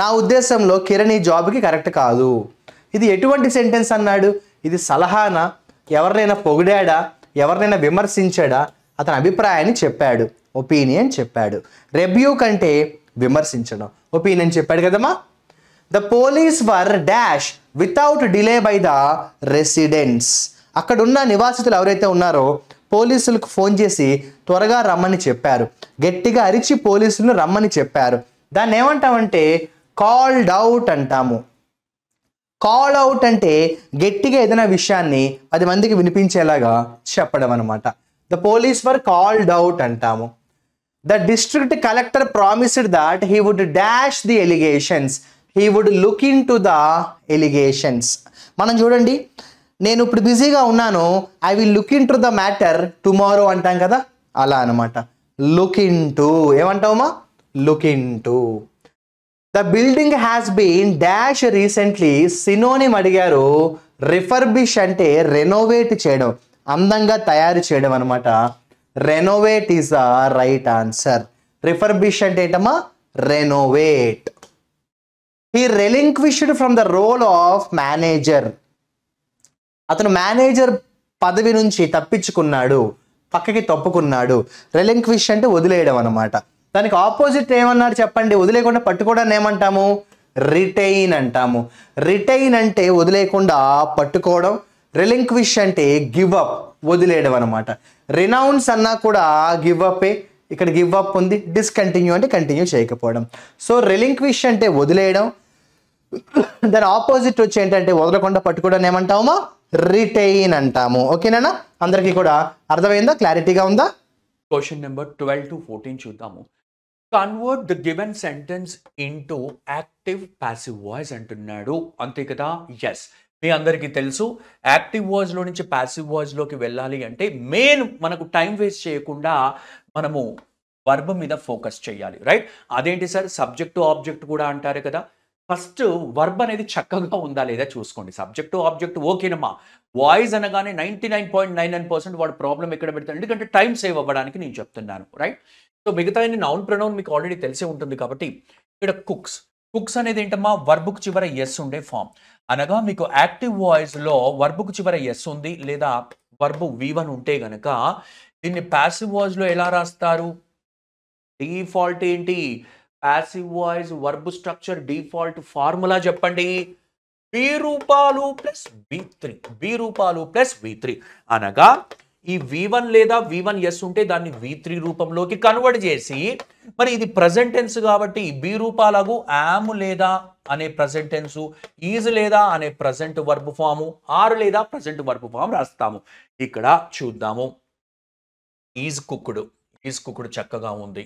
నా ఉద్దేశంలో కిరణ్ ఈ జాబ్కి కరెక్ట్ కాదు ఇది ఎటువంటి సెంటెన్స్ అన్నాడు ఇది సలహానా ఎవరినైనా పొగిడాడా ఎవరినైనా విమర్శించాడా అతని అభిప్రాయాన్ని చెప్పాడు ఒపీనియన్ చెప్పాడు రెబ్యూ కంటే విమర్శించడం ఒపీనియన్ చెప్పాడు కదమ్మా the police were dash without delay by the residents అక్కడున్న నివాసితులు ఎవరైతే ఉన్నారో పోలీసులకు ఫోన్ చేసి త్వరగా రమ్మని చెప్పారు గట్టిగా అరిచి పోలీసులను రమ్మని చెప్పారు దాన్ని ఏమంటామంటే కాల్డ్ అవుట్ అంటాము కాల్ అవుట్ అంటే గట్టిగా ఏదైనా విషయాన్ని పది మందికి వినిపించేలాగా చెప్పడం అనమాట the police were called out అంటాము the district collector promised that he would dash the allegations he would look into the allegations మనం చూడండి నేను ఇప్పుడు బిజీగా ఉన్నాను I will look into the matter tomorrow అంటాం కదా అలా అనమాట లుక్ ఇన్ టు ఏమంటావు మా look into the building has been dash recently synonym అడిగారు రిఫర్బిష్ అంటే రెనోవేట్ చేయడం అందంగా తయారు చేయడం అనమాట renovate is the right answer refurbish అంటే ఏంటమ్మా renovate he relinquished from the role of manager అతను మేనేజర్ పదవి నుంచి తప్పించుకున్నాడు పక్కకి తప్పుకున్నాడు రెలింక్విష్ అంటే వదిలేయడం అనమాట దానికి ఆపోజిట్ ఏమన్నారు చెప్పండి వదిలేకుండా పట్టుకోవడాన్ని ఏమంటాము రిటైన్ అంటాము రిటైన్ అంటే వదిలేకుండా పట్టుకోవడం రిలింక్విష్ అంటే గివ్ అప్ వదిలేయడం అనమాట రినౌన్స్ అన్నా కూడా గివ్ అప్పే ఇక్కడ గివ్ అప్ ఉంది డిస్కంటిన్యూ అంటే కంటిన్యూ చేయకపోవడం సో రిలింక్విష్ అంటే వదిలేయడం దాని ఆపోజిట్ వచ్చి ఏంటంటే వదలకుండా పట్టుకోవడం ఏమంటామా రిటైన్ అంటాము ఓకేనా అందరికీ కూడా అర్థమైందా క్లారిటీగా ఉందా question number twelve to fourteen చూద్దాము convert the given sentence into active passive voice అంటున్నాడు అంతే కదా ఎస్ మీ అందరికీ తెలుసు యాక్టివ్ వాయిస్లో నుంచి ప్యాసివ్ వాయిస్లోకి వెళ్ళాలి అంటే మెయిన్ మనకు టైం వేస్ట్ చేయకుండా మనము వర్బం మీద ఫోకస్ చేయాలి రైట్ అదేంటి సార్ సబ్జెక్టు ఆబ్జెక్ట్ కూడా అంటారు కదా ఫస్ట్ వర్బ్ అనేది చక్కగా ఉందా లేదా చూసుకోండి సబ్జెక్టు ఆబ్జెక్ట్ ఓకేనమ్మా వాయిస్ అనగానే ninety nine point nine nine percent వాడు ప్రాబ్లం ఎక్కడ పెడతాడు ఎందుకంటే టైం సేవ్ అవ్వడానికి నేను చెప్తున్నాను రైట్ సో మిగతా నౌన్ ప్రొనౌన్ మీకు ఆల్రెడీ తెలిసే ఉంటుంది కాబట్టి ఇక్కడ కుక్స్ కుక్స్ అనేది ఏంటమ్మా వర్బుకు చివర ఎస్ ఉండే ఫామ్ అనగా మీకు యాక్టివ్ వాయిస్లో వర్బుక్ చివర ఎస్ ఉంది లేదా వర్బు వన్ ఉంటే గనక దీన్ని ప్యాసివ్ వాయిస్లో ఎలా రాస్తారు డిఫాల్ట్ ఏంటి passive voice verb structure default formula చెప్పండి బి రూపాలు ప్లస్ బి త్రీ బి రూపాలు ప్లస్ వి త్రీ అనగా ఈ వి వన్ లేదా వి వన్ ఎస్ ఉంటే దాన్ని వి త్రీ రూపంలోకి కన్వర్ట్ చేసి మరి ఇది ప్రజెంటెన్స్ కాబట్టి బి రూపాలకు యామ్ లేదా అనే ప్రజెంటెన్స్ ఈజ్ లేదా అనే ప్రజెంట్ వర్బ్ ఫాము ఆర్ లేదా ప్రజెంట్ వర్బ్ ఫామ్ రాస్తాము ఇక్కడ చూద్దాము ఈజ్ కుక్కుడు ఈజ్ కుక్కుడు చక్కగా ఉంది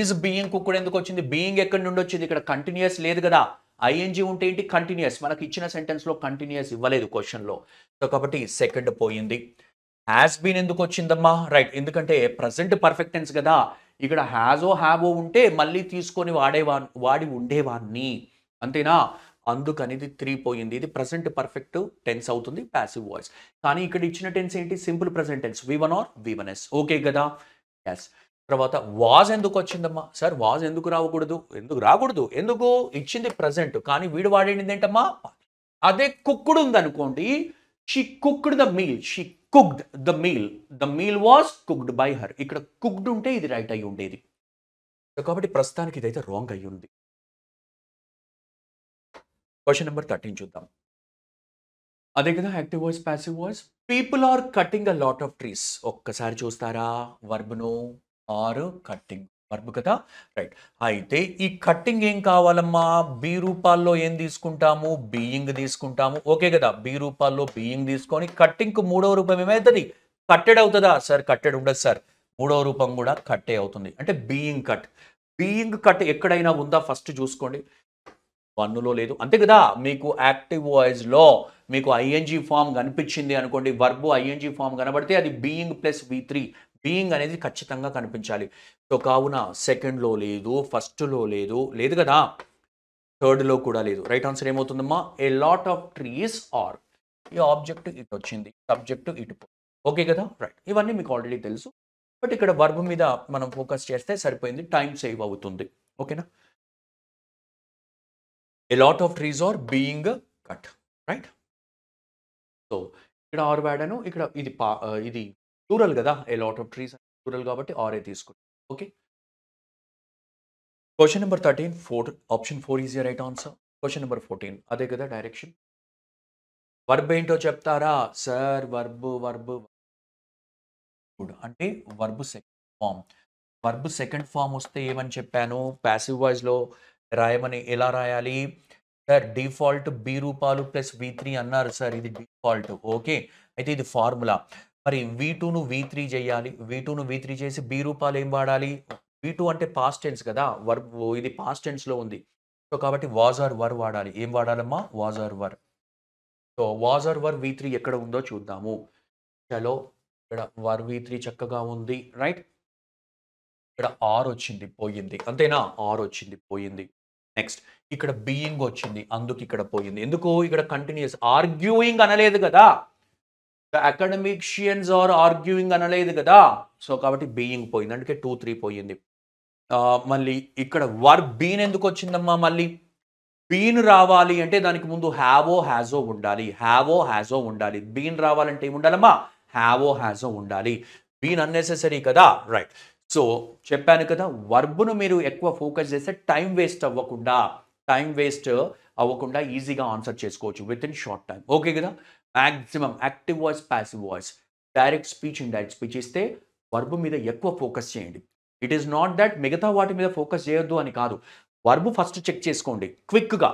ఈజ్ బీయింగ్ కుక్కుడు ఎందుకు వచ్చింది బీయింగ్ ఎక్కడి నుండి వచ్చింది ఇక్కడ కంటిన్యూస్ లేదు కదా ఐఎన్జి ఉంటే ఏంటి కంటిన్యూస్ మనకి ఇచ్చిన సెంటెన్స్లో కంటిన్యూస్ ఇవ్వలేదు క్వశ్చన్లో సో కాబట్టి సెకండ్ పోయింది హ్యాస్ బీన్ ఎందుకు వచ్చిందమ్మా రైట్ ఎందుకంటే ప్రజెంట్ పర్ఫెక్టెన్స్ కదా ఇక్కడ హ్యాజో హ్యావో ఉంటే మళ్ళీ తీసుకొని వాడేవా వాడి ఉండేవాన్ని అంతేనా అందుకనిది త్రీ పోయింది ఇది ప్రజెంట్ పర్ఫెక్ట్ టెన్స్ అవుతుంది ప్యాసివ్ వాయిస్ కానీ ఇక్కడ ఇచ్చిన టెన్స్ ఏంటి simple present tense V one or V one S okay కదా ఎస్ తర్వాత వాజ్ ఎందుకు వచ్చిందమ్మా సార్ వాజ్ ఎందుకు రావకూడదు ఎందుకు రాకూడదు ఎందుకు ఇచ్చింది ప్రజెంట్ కానీ వీడు వాడేది ఏంటమ్మా అదే కుక్కుడు ఉందనుకోండి she cooked the meal she cooked the meal the meal was cooked by her ఇక్కడ కుక్డ్ ఉంటే ఇది రైట్ అయి ఉండేది కాబట్టి ప్రస్తుతానికి ఇదైతే రాంగ్ అయి ఉంది క్వశ్చన్ నెంబర్ థర్టీన్ చూద్దాం అదే కదా active voice passive voice people are cutting a lot of trees ఒక్కసారి చూస్తారా వర్బ్ను ఆర్ కటింగ్ మరపు కదా రైట్ అయితే ఈ కట్టింగ్ ఏం కావాలమ్మా బి రూపాల్లో ఏం తీసుకుంటాము బియ్యింగ్ తీసుకుంటాము ఓకే కదా బి రూపాల్లో బియ్యింగ్ తీసుకొని కట్టింగ్ మూడవ రూపం ఏమవుతుంది కట్టెడ్ అవుతుందా సార్ కట్టెడ్ ఉండదు సార్ మూడవ రూపం కూడా కట్టే అవుతుంది అంటే బియ్యంగ్ కట్ బియ్యంగ్ కట్ ఎక్కడైనా ఉందా ఫస్ట్ చూసుకోండి వన్నులో లేదు అంతే కదా మీకు యాక్టివ్ వాయిస్లో మీకు ఐఎన్జీ ఫామ్ కనిపించింది అనుకోండి వర్బు ఐఎన్జీ ఫామ్ కనబడితే అది being plus V three being అనేది ఖచ్చితంగా కనిపించాలి సో కావున సెకండ్లో లేదు ఫస్ట్లో లేదు లేదు కదా థర్డ్లో కూడా లేదు రైట్ ఆన్సర్ ఏమవుతుందమ్మా a lot of trees are ఈ ఆబ్జెక్ట్ ఇటు వచ్చింది సబ్జెక్టు ఇటు ఓకే కదా రైట్ ఇవన్నీ మీకు ఆల్రెడీ తెలుసు బట్ ఇక్కడ వర్బ్ మీద మనం ఫోకస్ చేస్తే సరిపోయింది టైం సేవ్ అవుతుంది ఓకేనా a lot of trees are being cut right so ఇక్కడ ఆరు వాడాను ఇక్కడ ఇది పా ఇది ప్లూరల్ కదా a lot of trees plural కాబట్టి ఆరే తీసుకుంటాం okay question number thirteen four option four is right answer question number fourteen అదే కదా డైరెక్షన్ వర్బ్ ఏంటో చెప్తారా సార్ వర్బ్ వర్బ్ అంటే verb second form verb second form వస్తే ఏమని చెప్పాను ప్యాసివ్ వాయిస్లో రాయమని ఎలా రాయాలి సార్ డిఫాల్ట్ బి రూపాలు ప్లస్ వి త్రీ అన్నారు సార్ ఇది డిఫాల్ట్ ఓకే అయితే ఇది ఫార్ములా మరి వి టూను వి త్రీ చేయాలి వి టూను వి త్రీ చేసి బి రూపాలు ఏం వాడాలి వి టూ అంటే పాస్ట్ టెన్స్ కదా వర్ ఇది పాస్ట్ టెన్స్లో ఉంది సో కాబట్టి వాజ్ ఆర్ వర్ వాడాలి ఏం వాడాలమ్మా was are were so was are were V three ఎక్కడ ఉందో చూద్దాము చలో ఇక్కడ వర్ వి త్రీ చక్కగా ఉంది రైట్ ఇక్కడ ఆర్ వచ్చింది పోయింది అంతేనా ఆర్ వచ్చింది పోయింది నెక్స్ట్ ఇక్కడ బీయింగ్ వచ్చింది అందుకు ఇక్కడ పోయింది ఎందుకు ఇక్కడ కంటిన్యూస్ ఆర్గ్యూయింగ్ అనలేదు కదా ద అకాడమిషియన్స్ ఆర్ ఆర్గ్యూయింగ్ అనలేదు కదా సో కాబట్టి బీయింగ్ పోయింది అందుకే టూ త్రీ పోయింది మళ్ళీ ఇక్కడ వర్బ్ బీన్ ఎందుకు వచ్చిందమ్మా మళ్ళీ బీన్ రావాలి అంటే దానికి ముందు హ్యావో హ్యాజో ఉండాలి హ్యావో హ్యాజో ఉండాలి బీన్ రావాలంటే ఏముండాలమ్మా హ్యావో హ్యాజో ఉండాలి బీన్ అన్నెసెసరీ కదా రైట్ సో చెప్పాను కదా వర్బును మీరు ఎక్కువ ఫోకస్ చేస్తే టైం వేస్ట్ అవ్వకుండా టైం వేస్ట్ అవ్వకుండా ఈజీగా ఆన్సర్ చేసుకోవచ్చు with in short time okay కదా maximum active voice passive voice direct speech and direct speech ఇస్తే వర్బ్ మీద ఎక్కువ ఫోకస్ చేయండి ఇట్ ఈస్ నాట్ దట్ మిగతా వాటి మీద ఫోకస్ చేయొద్దు అని కాదు వర్బ్ ఫస్ట్ చెక్ చేసుకోండి క్విక్గా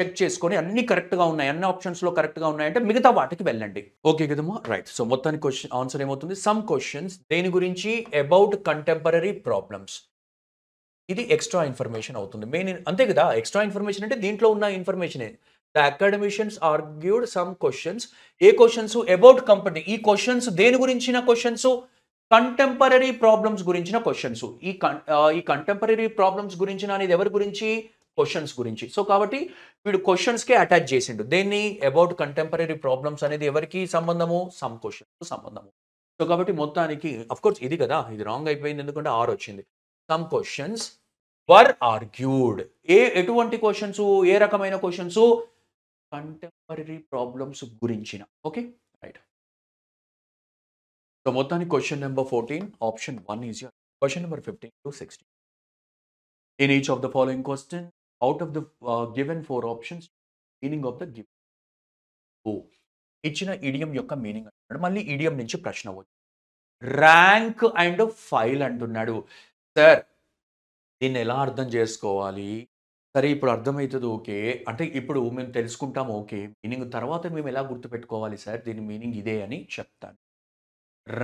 చెక్ చేసుకొని అన్ని కరెక్ట్గా ఉన్నాయి అన్ని ఆప్షన్స్లో కరెక్ట్గా ఉన్నాయంటే మిగతా వాటికి వెళ్ళండి ఓకే కదమ్మా రైట్ సో మొత్తానికి క్వశ్చన్ ఆన్సర్ ఏమవుతుంది సమ్ క్వశ్చన్స్ దేని గురించి అబౌట్ కంటెంపరీ ప్రాబ్లమ్స్ ఇది ఎక్స్ట్రా ఇన్ఫర్మేషన్ అవుతుంది మెయిన్ అంతే కదా ఎక్స్ట్రా ఇన్ఫర్మేషన్ అంటే దీంట్లో ఉన్న information the academicians argued some questions ఏ క్వశ్చన్స్ అబౌట్ కంపెనీ ఈ క్వశ్చన్స్ దేని గురించిన క్వశ్చన్స్ కంటెంపరీ ప్రాబ్లమ్స్ గురించిన క్వశ్చన్స్ ఈ ఈ కంటెంపరీ ప్రాబ్లమ్స్ గురించిన అనేది ఎవరి గురించి క్వశ్చన్స్ గురించి సో కాబట్టి వీడు క్వశ్చన్స్కే అటాచ్ చేసిండు దేన్ని అబౌట్ కంటెంపరీ ప్రాబ్లమ్స్ అనేది ఎవరికి సంబంధము సమ్ క్వశ్చన్స్ సంబంధము సో కాబట్టి మొత్తానికి కోర్స్ ఇది కదా ఇది రాంగ్ అయిపోయింది ఎందుకంటే ఆర్ వచ్చింది సమ్ క్వశ్చన్స్ వర్ ఆర్గ్యూడ్ ఏ ఎటువంటి క్వశ్చన్స్ ఏ రకమైన క్వశ్చన్స్ కంటెంపరీ ప్రాబ్లమ్స్ గురించిన ఓకే రైట్ సో మొత్తానికి question number fourteen option one is your question number fifteen to sixteen in each of the following question out of the given four options meaning of the give ఓ ఇచ్చిన idiom యొక్క meaning అంటున్నాడు మళ్ళీ ఈడియం నుంచి ప్రశ్న వచ్చి rank and file అంటున్నాడు sir దీన్ని ఎలా అర్థం చేసుకోవాలి సరే ఇప్పుడు అర్థమవుతుంది ఓకే అంటే ఇప్పుడు మేము తెలుసుకుంటాం ఓకే మీనింగ్ తర్వాత మేము ఎలా గుర్తుపెట్టుకోవాలి సార్ దీని మీనింగ్ ఇదే అని చెప్తాను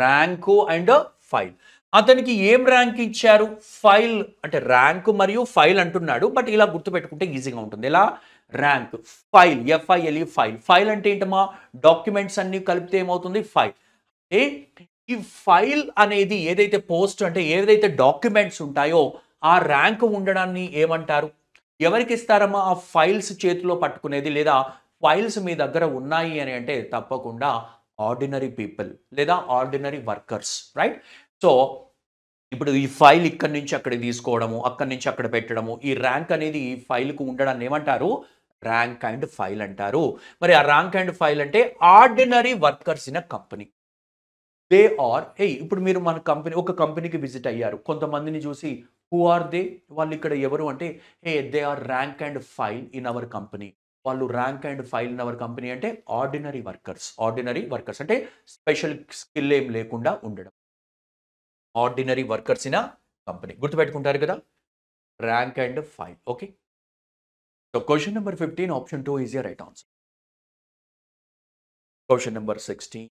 ర్యాంకు అండ్ ఫైల్ అతనికి ఏం ర్యాంక్ ఇచ్చారు ఫైల్ అంటే ర్యాంక్ మరియు ఫైల్ అంటున్నాడు బట్ ఇలా గుర్తుపెట్టుకుంటే ఈజీగా ఉంటుంది ఎలా rank file F I L E e, file file అంటే ఏంటమ్మా డాక్యుమెంట్స్ అన్ని కలిపితే ఏమవుతుంది ఫైల్ అంటే ఈ ఫైల్ అనేది ఏదైతే పోస్ట్ అంటే ఏదైతే డాక్యుమెంట్స్ ఉంటాయో ఆ ర్యాంక్ ఉండడాన్ని ఏమంటారు ఎవరికి ఇస్తారమ్మా ఆ ఫైల్స్ చేతిలో పట్టుకునేది లేదా ఫైల్స్ మీ దగ్గర ఉన్నాయి అని అంటే తప్పకుండా ఆర్డినరీ పీపుల్ లేదా ఆర్డినరీ వర్కర్స్ రైట్ సో ఇప్పుడు ఈ ఫైల్ ఇక్కడి నుంచి అక్కడ తీసుకోవడము అక్కడి నుంచి అక్కడ పెట్టడము ఈ ర్యాంక్ అనేది ఈ ఫైల్కు ఉండడాన్ని ఏమంటారు ర్యాంక్ అండ్ ఫైల్ అంటారు మరి ఆ ర్యాంక్ అండ్ ఫైల్ అంటే ordinary workers in a company they are ఏ ఇప్పుడు మీరు మన కంపెనీ ఒక కంపెనీకి విజిట్ అయ్యారు కొంతమందిని చూసి హూ ఆర్ దే వాళ్ళు ఇక్కడ ఎవరు అంటే ఏ they are rank and file in our company వాళ్ళు rank and file in our company అంటే ఆర్డినరీ వర్కర్స్ ఆర్డినరీ వర్కర్స్ అంటే స్పెషల్ స్కిల్ ఏం లేకుండా ఉండడం ఆర్డినరీ వర్కర్స్ ఇన్ కంపెనీ గుర్తుపెట్టుకుంటారు కదా rank and file okay so question number fifteen option two is right answer question number sixteen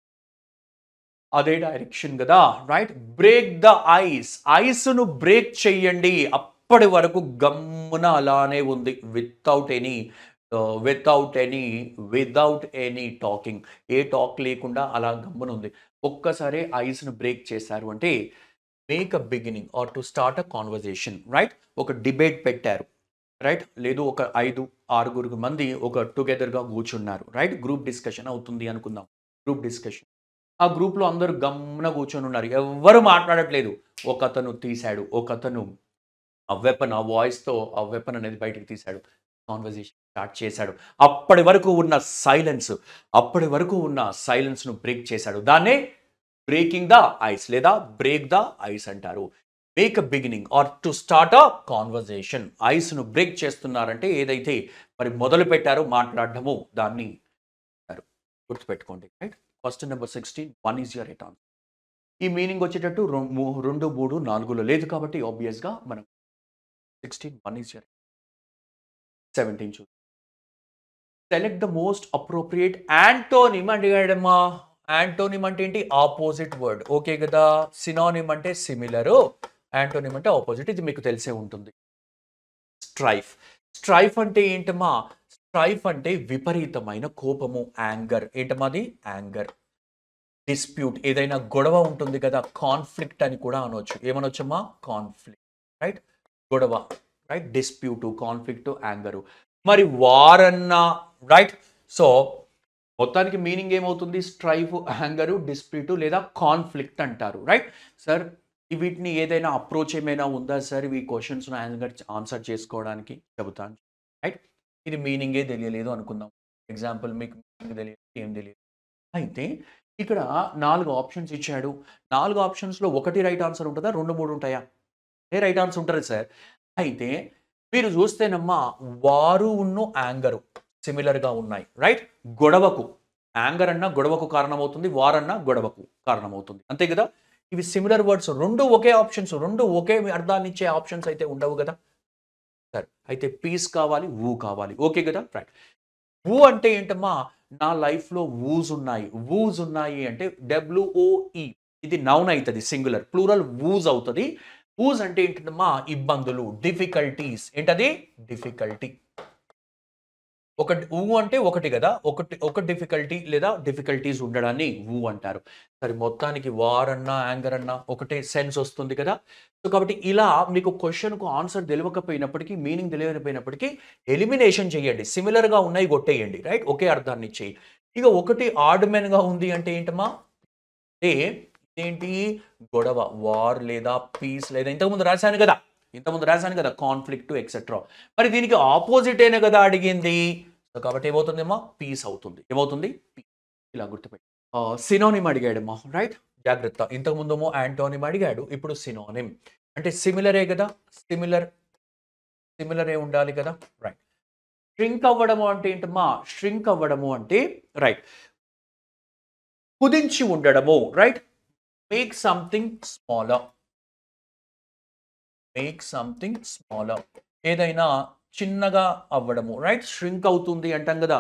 అదే direction కదా right break the ice ఐస్ను break చేయండి అప్పటి వరకు గమ్మున అలానే ఉంది without any without any without any talking ఏ టాక్ లేకుండా అలా గమ్మున ఉంది ఒక్కసారి ఐస్ను బ్రేక్ చేశారు అంటే make a beginning or to start a conversation right ఒక డిబేట్ పెట్టారు రైట్ లేదు ఒక ఐదు ఆరుగురు మంది ఒక టుగెదర్గా కూర్చున్నారు రైట్ గ్రూప్ డిస్కషన్ అవుతుంది అనుకుందాం గ్రూప్ డిస్కషన్ ఆ గ్రూప్లో అందరూ గమ్మున కూర్చొని ఉన్నారు ఎవ్వరు మాట్లాడట్లేదు ఒకతను తీశాడు ఒకతను ఆ వెపన్ ఆ వాయిస్తో ఆ వెపన్ అనేది బయటకు తీశాడు కాన్వర్జేషన్ స్టార్ట్ చేశాడు అప్పటి వరకు ఉన్న సైలెన్స్ అప్పటి వరకు ఉన్న సైలెన్స్ను బ్రేక్ చేశాడు దాన్నే బ్రేకింగ్ ద ఐస్ లేదా బ్రేక్ ద ఐస్ అంటారు make a beginning or to start a conversation ఐస్ను బ్రేక్ చేస్తున్నారంటే ఏదైతే మరి మొదలు పెట్టారో మాట్లాడడము దాన్ని గుర్తుపెట్టుకోండి right first number sixteen one is your return ఈ మీనింగ్ వచ్చేటట్టు రెండు మూడు నాలుగులో లేదు కాబట్టి ఆబ్వియస్గా మనం sixteen one is your seventeen చూ select the most appropriate antonym అడిగాడమ్మా యాంటోనిమ్ అంటే ఏంటి ఆపోజిట్ వర్డ్ ఓకే కదా సినానిమ్ అంటే సిమిలర్ యాంటోనిమ్ అంటే ఆపోజిట్ ఇది మీకు తెలిసే ఉంటుంది స్ట్రైఫ్ స్ట్రైఫ్ అంటే ఏంటమ్మా స్ట్రైఫ్ అంటే విపరీతమైన కోపము యాంగర్ ఏంటమాది యాంగర్ డిస్ప్యూట్ ఏదైనా గొడవ ఉంటుంది కదా కాన్ఫ్లిక్ట్ అని కూడా అనొచ్చు ఏమనొచ్చమ్మా కాన్ఫ్లిక్ట్ రైట్ గొడవ రైట్ డిస్ప్యూట్ కాన్ఫ్లిక్ట్ యాంగరు మరి వార్ అన్న రైట్ సో మొత్తానికి మీనింగ్ ఏమవుతుంది స్ట్రైఫ్ యాంగరు డిస్ప్యూట్ లేదా కాన్ఫ్లిక్ట్ అంటారు రైట్ సార్ వీటిని ఏదైనా అప్రోచ్ ఏమైనా ఉందా సార్ ఈ క్వశ్చన్స్ యాంగర్ ఆన్సర్ చేసుకోవడానికి చెబుతాను రైట్ ఇది మీనింగే తెలియలేదు అనుకుందాం ఎగ్జాంపుల్ మీకు తెలియదు ఏం తెలియదు అయితే ఇక్కడ నాలుగు ఆప్షన్స్ ఇచ్చాడు నాలుగు ఆప్షన్స్లో ఒకటి రైట్ ఆన్సర్ ఉంటుందా రెండు మూడు ఉంటాయా ఏ రైట్ ఆన్సర్ ఉంటారు సార్ అయితే మీరు చూస్తేనమ్మా వారు ఉన్ను యాంగరు సిమిలర్గా ఉన్నాయి రైట్ గొడవకు యాంగర్ అన్న గొడవకు కారణమవుతుంది వారన్నా గొడవకు కారణమవుతుంది అంతే కదా ఇవి సిమిలర్ వర్డ్స్ రెండు ఒకే ఆప్షన్స్ రెండు ఒకే ఇచ్చే ఆప్షన్స్ అయితే ఉండవు కదా సరే అయితే పీస్ కావాలి ఊ కావాలి ఓకే కదా రైట్ ఊ అంటే ఏంటమ్మా నా లైఫ్లో ఊజ్ ఉన్నాయి ఊజ్ ఉన్నాయి అంటే డబ్ల్యూఓఈ ఇది నౌన్ అవుతుంది సింగులర్ ప్లూరల్ ఊజ్ అవుతుంది ఊజ్ అంటే ఏంటమ్మా ఇబ్బందులు డిఫికల్టీస్ ఏంటది డిఫికల్టీ ఒకటి ఊ అంటే ఒకటి కదా ఒకటి ఒక డిఫికల్టీ లేదా డిఫికల్టీస్ ఉండడాన్ని ఊ అంటారు సరే మొత్తానికి వార్ అన్నా యాంగర్ అన్నా ఒకటే సెన్స్ వస్తుంది కదా సో కాబట్టి ఇలా మీకు క్వశ్చన్కు ఆన్సర్ తెలియకపోయినప్పటికీ మీనింగ్ తెలియకపోయినప్పటికీ ఎలిమినేషన్ చేయండి సిమిలర్గా ఉన్నాయి కొట్టేయండి రైట్ ఒకే అర్థాన్ని ఇచ్చేయి ఇక ఒకటి మెన్గా ఉంది అంటే ఏంటమ్మా అంటే ఏంటి గొడవ వార్ లేదా పీస్ లేదా ఇంతకుముందు రాశాను కదా ఇంతకుముందు రాశాను కదా కాన్ఫ్లిక్ట్ ఎక్సెట్రా మరి దీనికి ఆపోజిటేనే కదా అడిగింది సో కాబట్టి ఏమవుతుందేమో పీస్ అవుతుంది ఏమవుతుంది ఇలా గుర్తుపెట్టి సినోనిమ్ అడిగాడమ్మా రైట్ జాగ్రత్త ఇంతకుముందేమో యాంటోనిమ్ అడిగాడు ఇప్పుడు సినోనిమ్ అంటే సిమిలరే కదా సిమిలర్ సిమిలరే ఉండాలి కదా రైట్ ష్రింక్ అవ్వడము అంటే ఏంటమ్మా ష్రింక్ అవ్వడము అంటే రైట్ కుదించి ఉండడము right make something smaller make something smaller ఏదైనా చిన్నగా అవ్వడము రైట్ ష్రింక్ అవుతుంది అంటాం కదా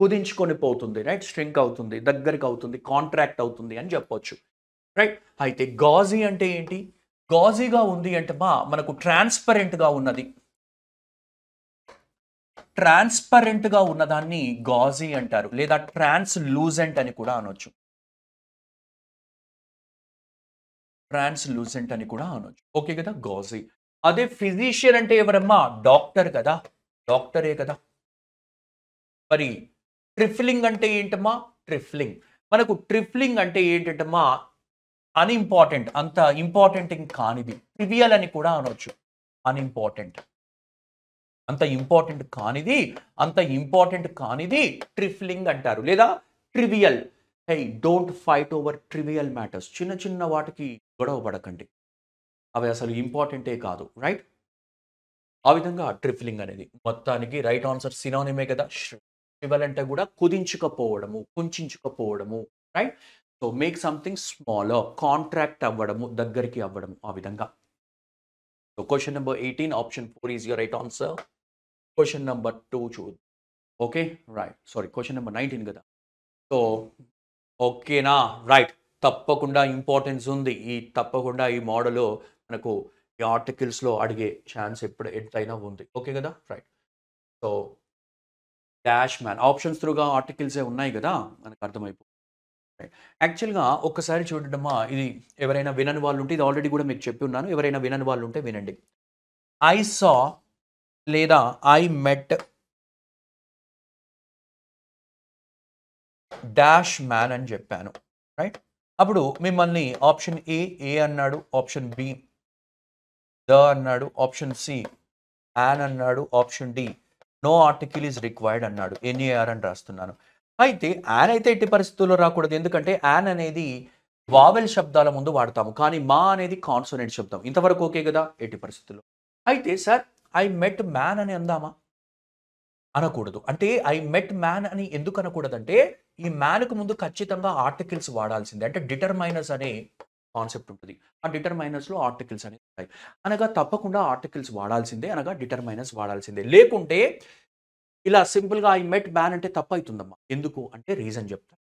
కుదించుకొని పోతుంది రైట్ స్ట్రింక్ అవుతుంది దగ్గరికి అవుతుంది కాంట్రాక్ట్ అవుతుంది అని చెప్పొచ్చు రైట్ అయితే గాజీ అంటే ఏంటి గాజీగా ఉంది అంటే మా మనకు ట్రాన్స్పరెంట్గా ఉన్నది ట్రాన్స్పరెంట్గా ఉన్నదాన్ని గాజీ అంటారు లేదా ట్రాన్స్ లూజెంట్ అని కూడా అనొచ్చు ట్రాన్స్ లూసెంట్ అని కూడా అనొచ్చు ఓకే కదా గాజీ అదే ఫిజీషియన్ అంటే ఎవరమ్మా డాక్టర్ కదా డాక్టరే కదా మరి ట్రిఫ్లింగ్ అంటే ఏంటమ్మా ట్రిఫ్లింగ్ మనకు ట్రిఫ్లింగ్ అంటే ఏంటంటమ్మా అన్ఇంపార్టెంట్ అంత ఇంపార్టెంట్ కానిది ట్రివియల్ అని కూడా అనొచ్చు అన్ఇంపార్టెంట్ అంత ఇంపార్టెంట్ కానిది అంత ఇంపార్టెంట్ కానిది ట్రిఫ్లింగ్ అంటారు లేదా trivial I don't fight over trivial matters చిన్న చిన్న వాటికి గొడవ పడకండి అవి అసలు ఇంపార్టెంటే కాదు రైట్ ఆ విధంగా ట్రిఫ్లింగ్ అనేది మొత్తానికి రైట్ ఆన్సర్ సినానిమే కదా ట్రివల్ అంటే కూడా కుదించుకపోవడము కుంచుకపోవడము right so make something smaller contract అవ్వడము దగ్గరికి అవ్వడము ఆ విధంగా so question number eighteen option four is your right answer question number two చూద్దాం okay right sorry question number nineteen కదా సో ఓకేనా రైట్ తప్పకుండా ఇంపార్టెన్స్ ఉంది ఈ తప్పకుండా ఈ మోడల్ మనకు ఈ ఆర్టికల్స్లో అడిగే ఛాన్స్ ఎప్పుడు ఎంతైనా ఉంది ఓకే కదా right so dash man options త్రూగా ఆర్టికల్సే ఉన్నాయి కదా మనకు అర్థమైపో యాక్చువల్గా ఒక్కసారి చూడటమ్మా ఇది ఎవరైనా వినని వాళ్ళు ఉంటే ఇది ఆల్రెడీ కూడా మీకు చెప్పి ఉన్నాను ఎవరైనా వినని వాళ్ళు ఉంటే వినండి ఐ సా లేదా ఐ మెట్ డాష్ మ్యాన్ అని చెప్పాను రైట్ అప్పుడు మిమ్మల్ని ఆప్షన్ ఏ ఏ అన్నాడు ఆప్షన్ బి ద అన్నాడు ఆప్షన్ సి యాన్ అన్నాడు option D no article is required అన్నాడు ఎన్ఏఆర్ అని రాస్తున్నాను అయితే యాన్ అయితే ఎట్టి పరిస్థితుల్లో రాకూడదు ఎందుకంటే యాన్ అనేది వావెల్ శబ్దాల ముందు వాడతాము కానీ మా అనేది కాన్సోనెంట్ శబ్దం ఇంతవరకు ఓకే కదా ఎట్టి పరిస్థితుల్లో అయితే సార్ ఐ మెట్ మ్యాన్ అని అందామా అనకూడదు అంటే ఐ మెట్ మ్యాన్ అని ఎందుకు అనకూడదంటే ఈ మ్యాన్కు ముందు ఖచ్చితంగా ఆర్టికల్స్ వాడాల్సిందే అంటే డిటర్మైనర్స్ అనే కాన్సెప్ట్ ఉంటుంది ఆ డిటర్మైనర్స్లో ఆర్టికల్స్ అనేవి ఉంటాయి అనగా తప్పకుండా ఆర్టికల్స్ వాడాల్సిందే అనగా డిటర్మైనర్స్ వాడాల్సిందే లేకుంటే ఇలా సింపుల్గా ఐ మెట్ మ్యాన్ అంటే తప్పు అవుతుందమ్మా ఎందుకు అంటే రీజన్ చెప్తాను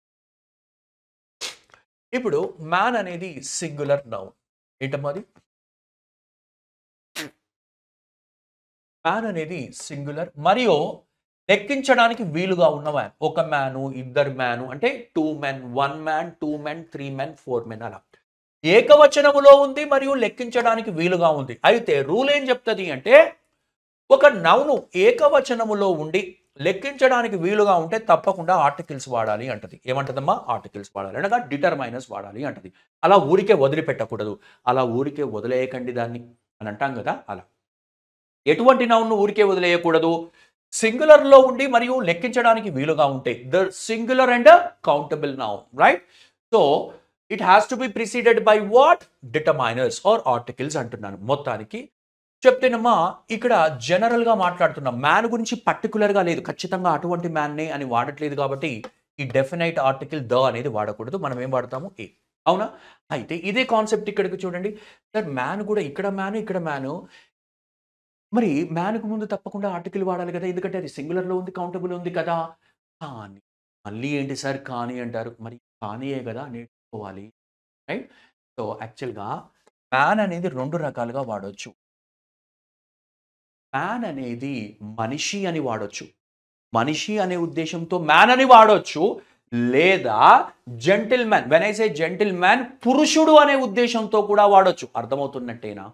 ఇప్పుడు మ్యాన్ అనేది సింగులర్ నౌ ఏంటమ్మా అది మ్యాన్ అనేది సింగులర్ మరియు లెక్కించడానికి వీలుగా ఉన్నవా ఒక మ్యాను ఇద్దరు మ్యాను అంటే two men one man two men three men four men అలా ఏకవచనములో ఉంది మరియు లెక్కించడానికి వీలుగా ఉంది అయితే రూల్ ఏం చెప్తుంది అంటే ఒక నౌను ఏకవచనములో ఉండి లెక్కించడానికి వీలుగా ఉంటే తప్పకుండా ఆర్టికల్స్ వాడాలి అంటది ఏమంటదమ్మా ఆర్టికల్స్ వాడాలి అనగా డిటర్మైనర్స్ వాడాలి అంటది అలా ఊరికే వదిలిపెట్టకూడదు అలా ఊరికే వదిలేయకండి దాన్ని అని అంటాం కదా అలా ఎటువంటి నవ్ను ఊరికే వదిలేయకూడదు సింగులర్లో ఉండి మరియు లెక్కించడానికి వీలుగా ఉంటాయి the singular and countable noun right so it has to be preceded by what determiners or articles అంటున్నాను మొత్తానికి చెప్తేనమ్మా ఇక్కడ జనరల్గా మాట్లాడుతున్నాం మ్యాన్ గురించి పర్టికులర్గా లేదు ఖచ్చితంగా అటువంటి మ్యాన్నే అని వాడట్లేదు కాబట్టి ఈ డెఫినైట్ ఆర్టికల్ ద అనేది వాడకూడదు మనం ఏం వాడతాము ఏ అవునా అయితే ఇదే కాన్సెప్ట్ ఇక్కడికి చూడండి సార్ మ్యాన్ కూడా ఇక్కడ మ్యాను ఇక్కడ మ్యాను మరి మ్యాన్కు ముందు తప్పకుండా ఆర్టికల్ వాడాలి కదా ఎందుకంటే అది సింగులర్లో ఉంది కౌంటబుల్ ఉంది కదా కానీ మళ్ళీ ఏంటి సార్ కానీ అంటారు మరి కానీయే కదా నేర్చుకోవాలి రైట్ సో యాక్చువల్గా మ్యాన్ అనేది రెండు రకాలుగా వాడచ్చు మ్యాన్ అనేది మనిషి అని వాడచ్చు మనిషి అనే ఉద్దేశంతో మ్యాన్ అని వాడచ్చు లేదా gentleman when gentleman పురుషుడు అనే ఉద్దేశంతో కూడా వాడచ్చు అర్థమవుతున్నట్టేనా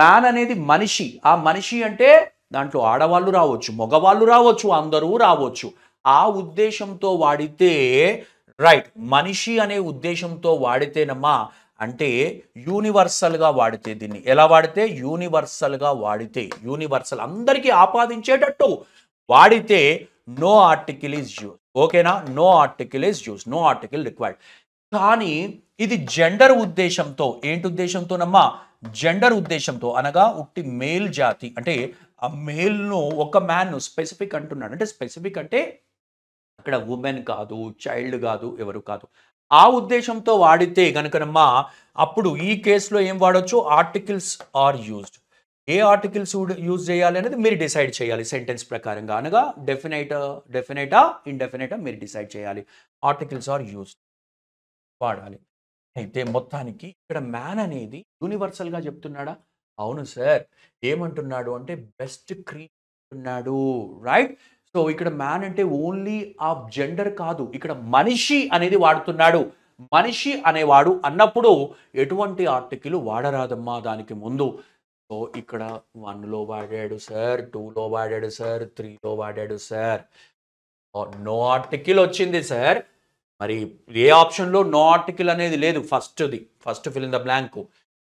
మ్యాన్ అనేది మనిషి ఆ మనిషి అంటే దాంట్లో ఆడవాళ్ళు రావచ్చు మగవాళ్ళు రావచ్చు అందరూ రావచ్చు ఆ ఉద్దేశంతో వాడితే రైట్ మనిషి అనే ఉద్దేశంతో వాడితేనమ్మా అంటే యూనివర్సల్గా వాడితే దీన్ని ఎలా వాడితే యూనివర్సల్గా వాడితే యూనివర్సల్ అందరికీ ఆపాదించేటట్టు వాడితే నో ఆర్టికల్ ఈజ్ యూస్ ఓకేనా no article is use no article required కానీ ఇది జెండర్ ఉద్దేశంతో ఏంటి ఉద్దేశంతోనమ్మా జెండర్ ఉద్దేశంతో అనగా ఉట్టి మేల్ జాతి అంటే ఆ మేల్ను ఒక మ్యాన్ స్పెసిఫిక్ అంటున్నాడు అంటే స్పెసిఫిక్ అంటే అక్కడ ఉమెన్ కాదు చైల్డ్ కాదు ఎవరు కాదు ఆ ఉద్దేశంతో వాడితే కనుకనమ్మ అప్పుడు ఈ కేసులో ఏం వాడచ్చు ఆర్టికల్స్ ఆర్ యూజ్డ్ ఏ ఆర్టికల్స్ యూజ్ చేయాలి అనేది మీరు డిసైడ్ చేయాలి సెంటెన్స్ ప్రకారంగా అనగా డెఫినైట్ డెఫినైటా ఇన్డెఫినైటా మీరు డిసైడ్ చేయాలి ఆర్టికల్స్ ఆర్ యూజ్ వాడాలి అయితే మొత్తానికి ఇక్కడ మ్యాన్ అనేది యూనివర్సల్గా చెప్తున్నాడా అవును సార్ ఏమంటున్నాడు అంటే బెస్ట్ క్రియేట్ ఉన్నాడు రైట్ సో ఇక్కడ మ్యాన్ అంటే ఓన్లీ ఆ జెండర్ కాదు ఇక్కడ మనిషి అనేది వాడుతున్నాడు మనిషి అనేవాడు అన్నప్పుడు ఎటువంటి ఆర్టికల్ వాడరాదమ్మా దానికి ముందు సో ఇక్కడ వన్లో వాడాడు సార్ టూలో వాడాడు సార్ త్రీలో వాడాడు సార్ నో ఆర్టికల్ వచ్చింది సార్ మరి ఏ ఆప్షన్లో నో ఆర్టికల్ అనేది లేదు ఫస్ట్ది first fill in the blank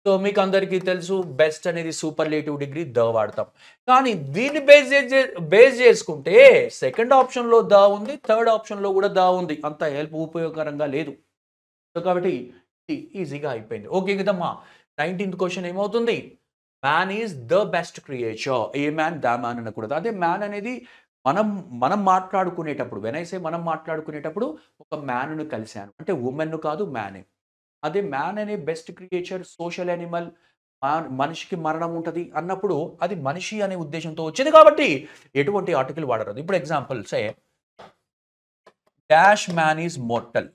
so మీకు అందరికీ తెలుసు బెస్ట్ అనేది సూపర్లేటివ్ డిగ్రీ ద వాడతాం కానీ దీన్ని బేస్ బేస్ చేసుకుంటే సెకండ్ ఆప్షన్లో ద ఉంది థర్డ్ ఆప్షన్లో కూడా ద ఉంది అంత హెల్ప్ ఉపయోగకరంగా లేదు సో కాబట్టి ఈజీగా అయిపోయింది ఓకే కదమ్మా నైన్టీన్త్ క్వశ్చన్ ఏమవుతుంది man is the best creature a man the man అనకూడదు అదే మ్యాన్ అనేది మనం మనం మాట్లాడుకునేటప్పుడు వెనైసే మనం మాట్లాడుకునేటప్పుడు ఒక మ్యాన్ను కలిశాను అంటే ఉమెన్ను కాదు మ్యానే అదే మ్యాన్ అనే బెస్ట్ క్రియేచర్ సోషల్ యానిమల్ మనిషికి మరణం ఉంటుంది అన్నప్పుడు అది మనిషి అనే ఉద్దేశంతో వచ్చింది కాబట్టి ఎటువంటి ఆర్టికల్ వాడరు ఇప్పుడు example say dash man is mortal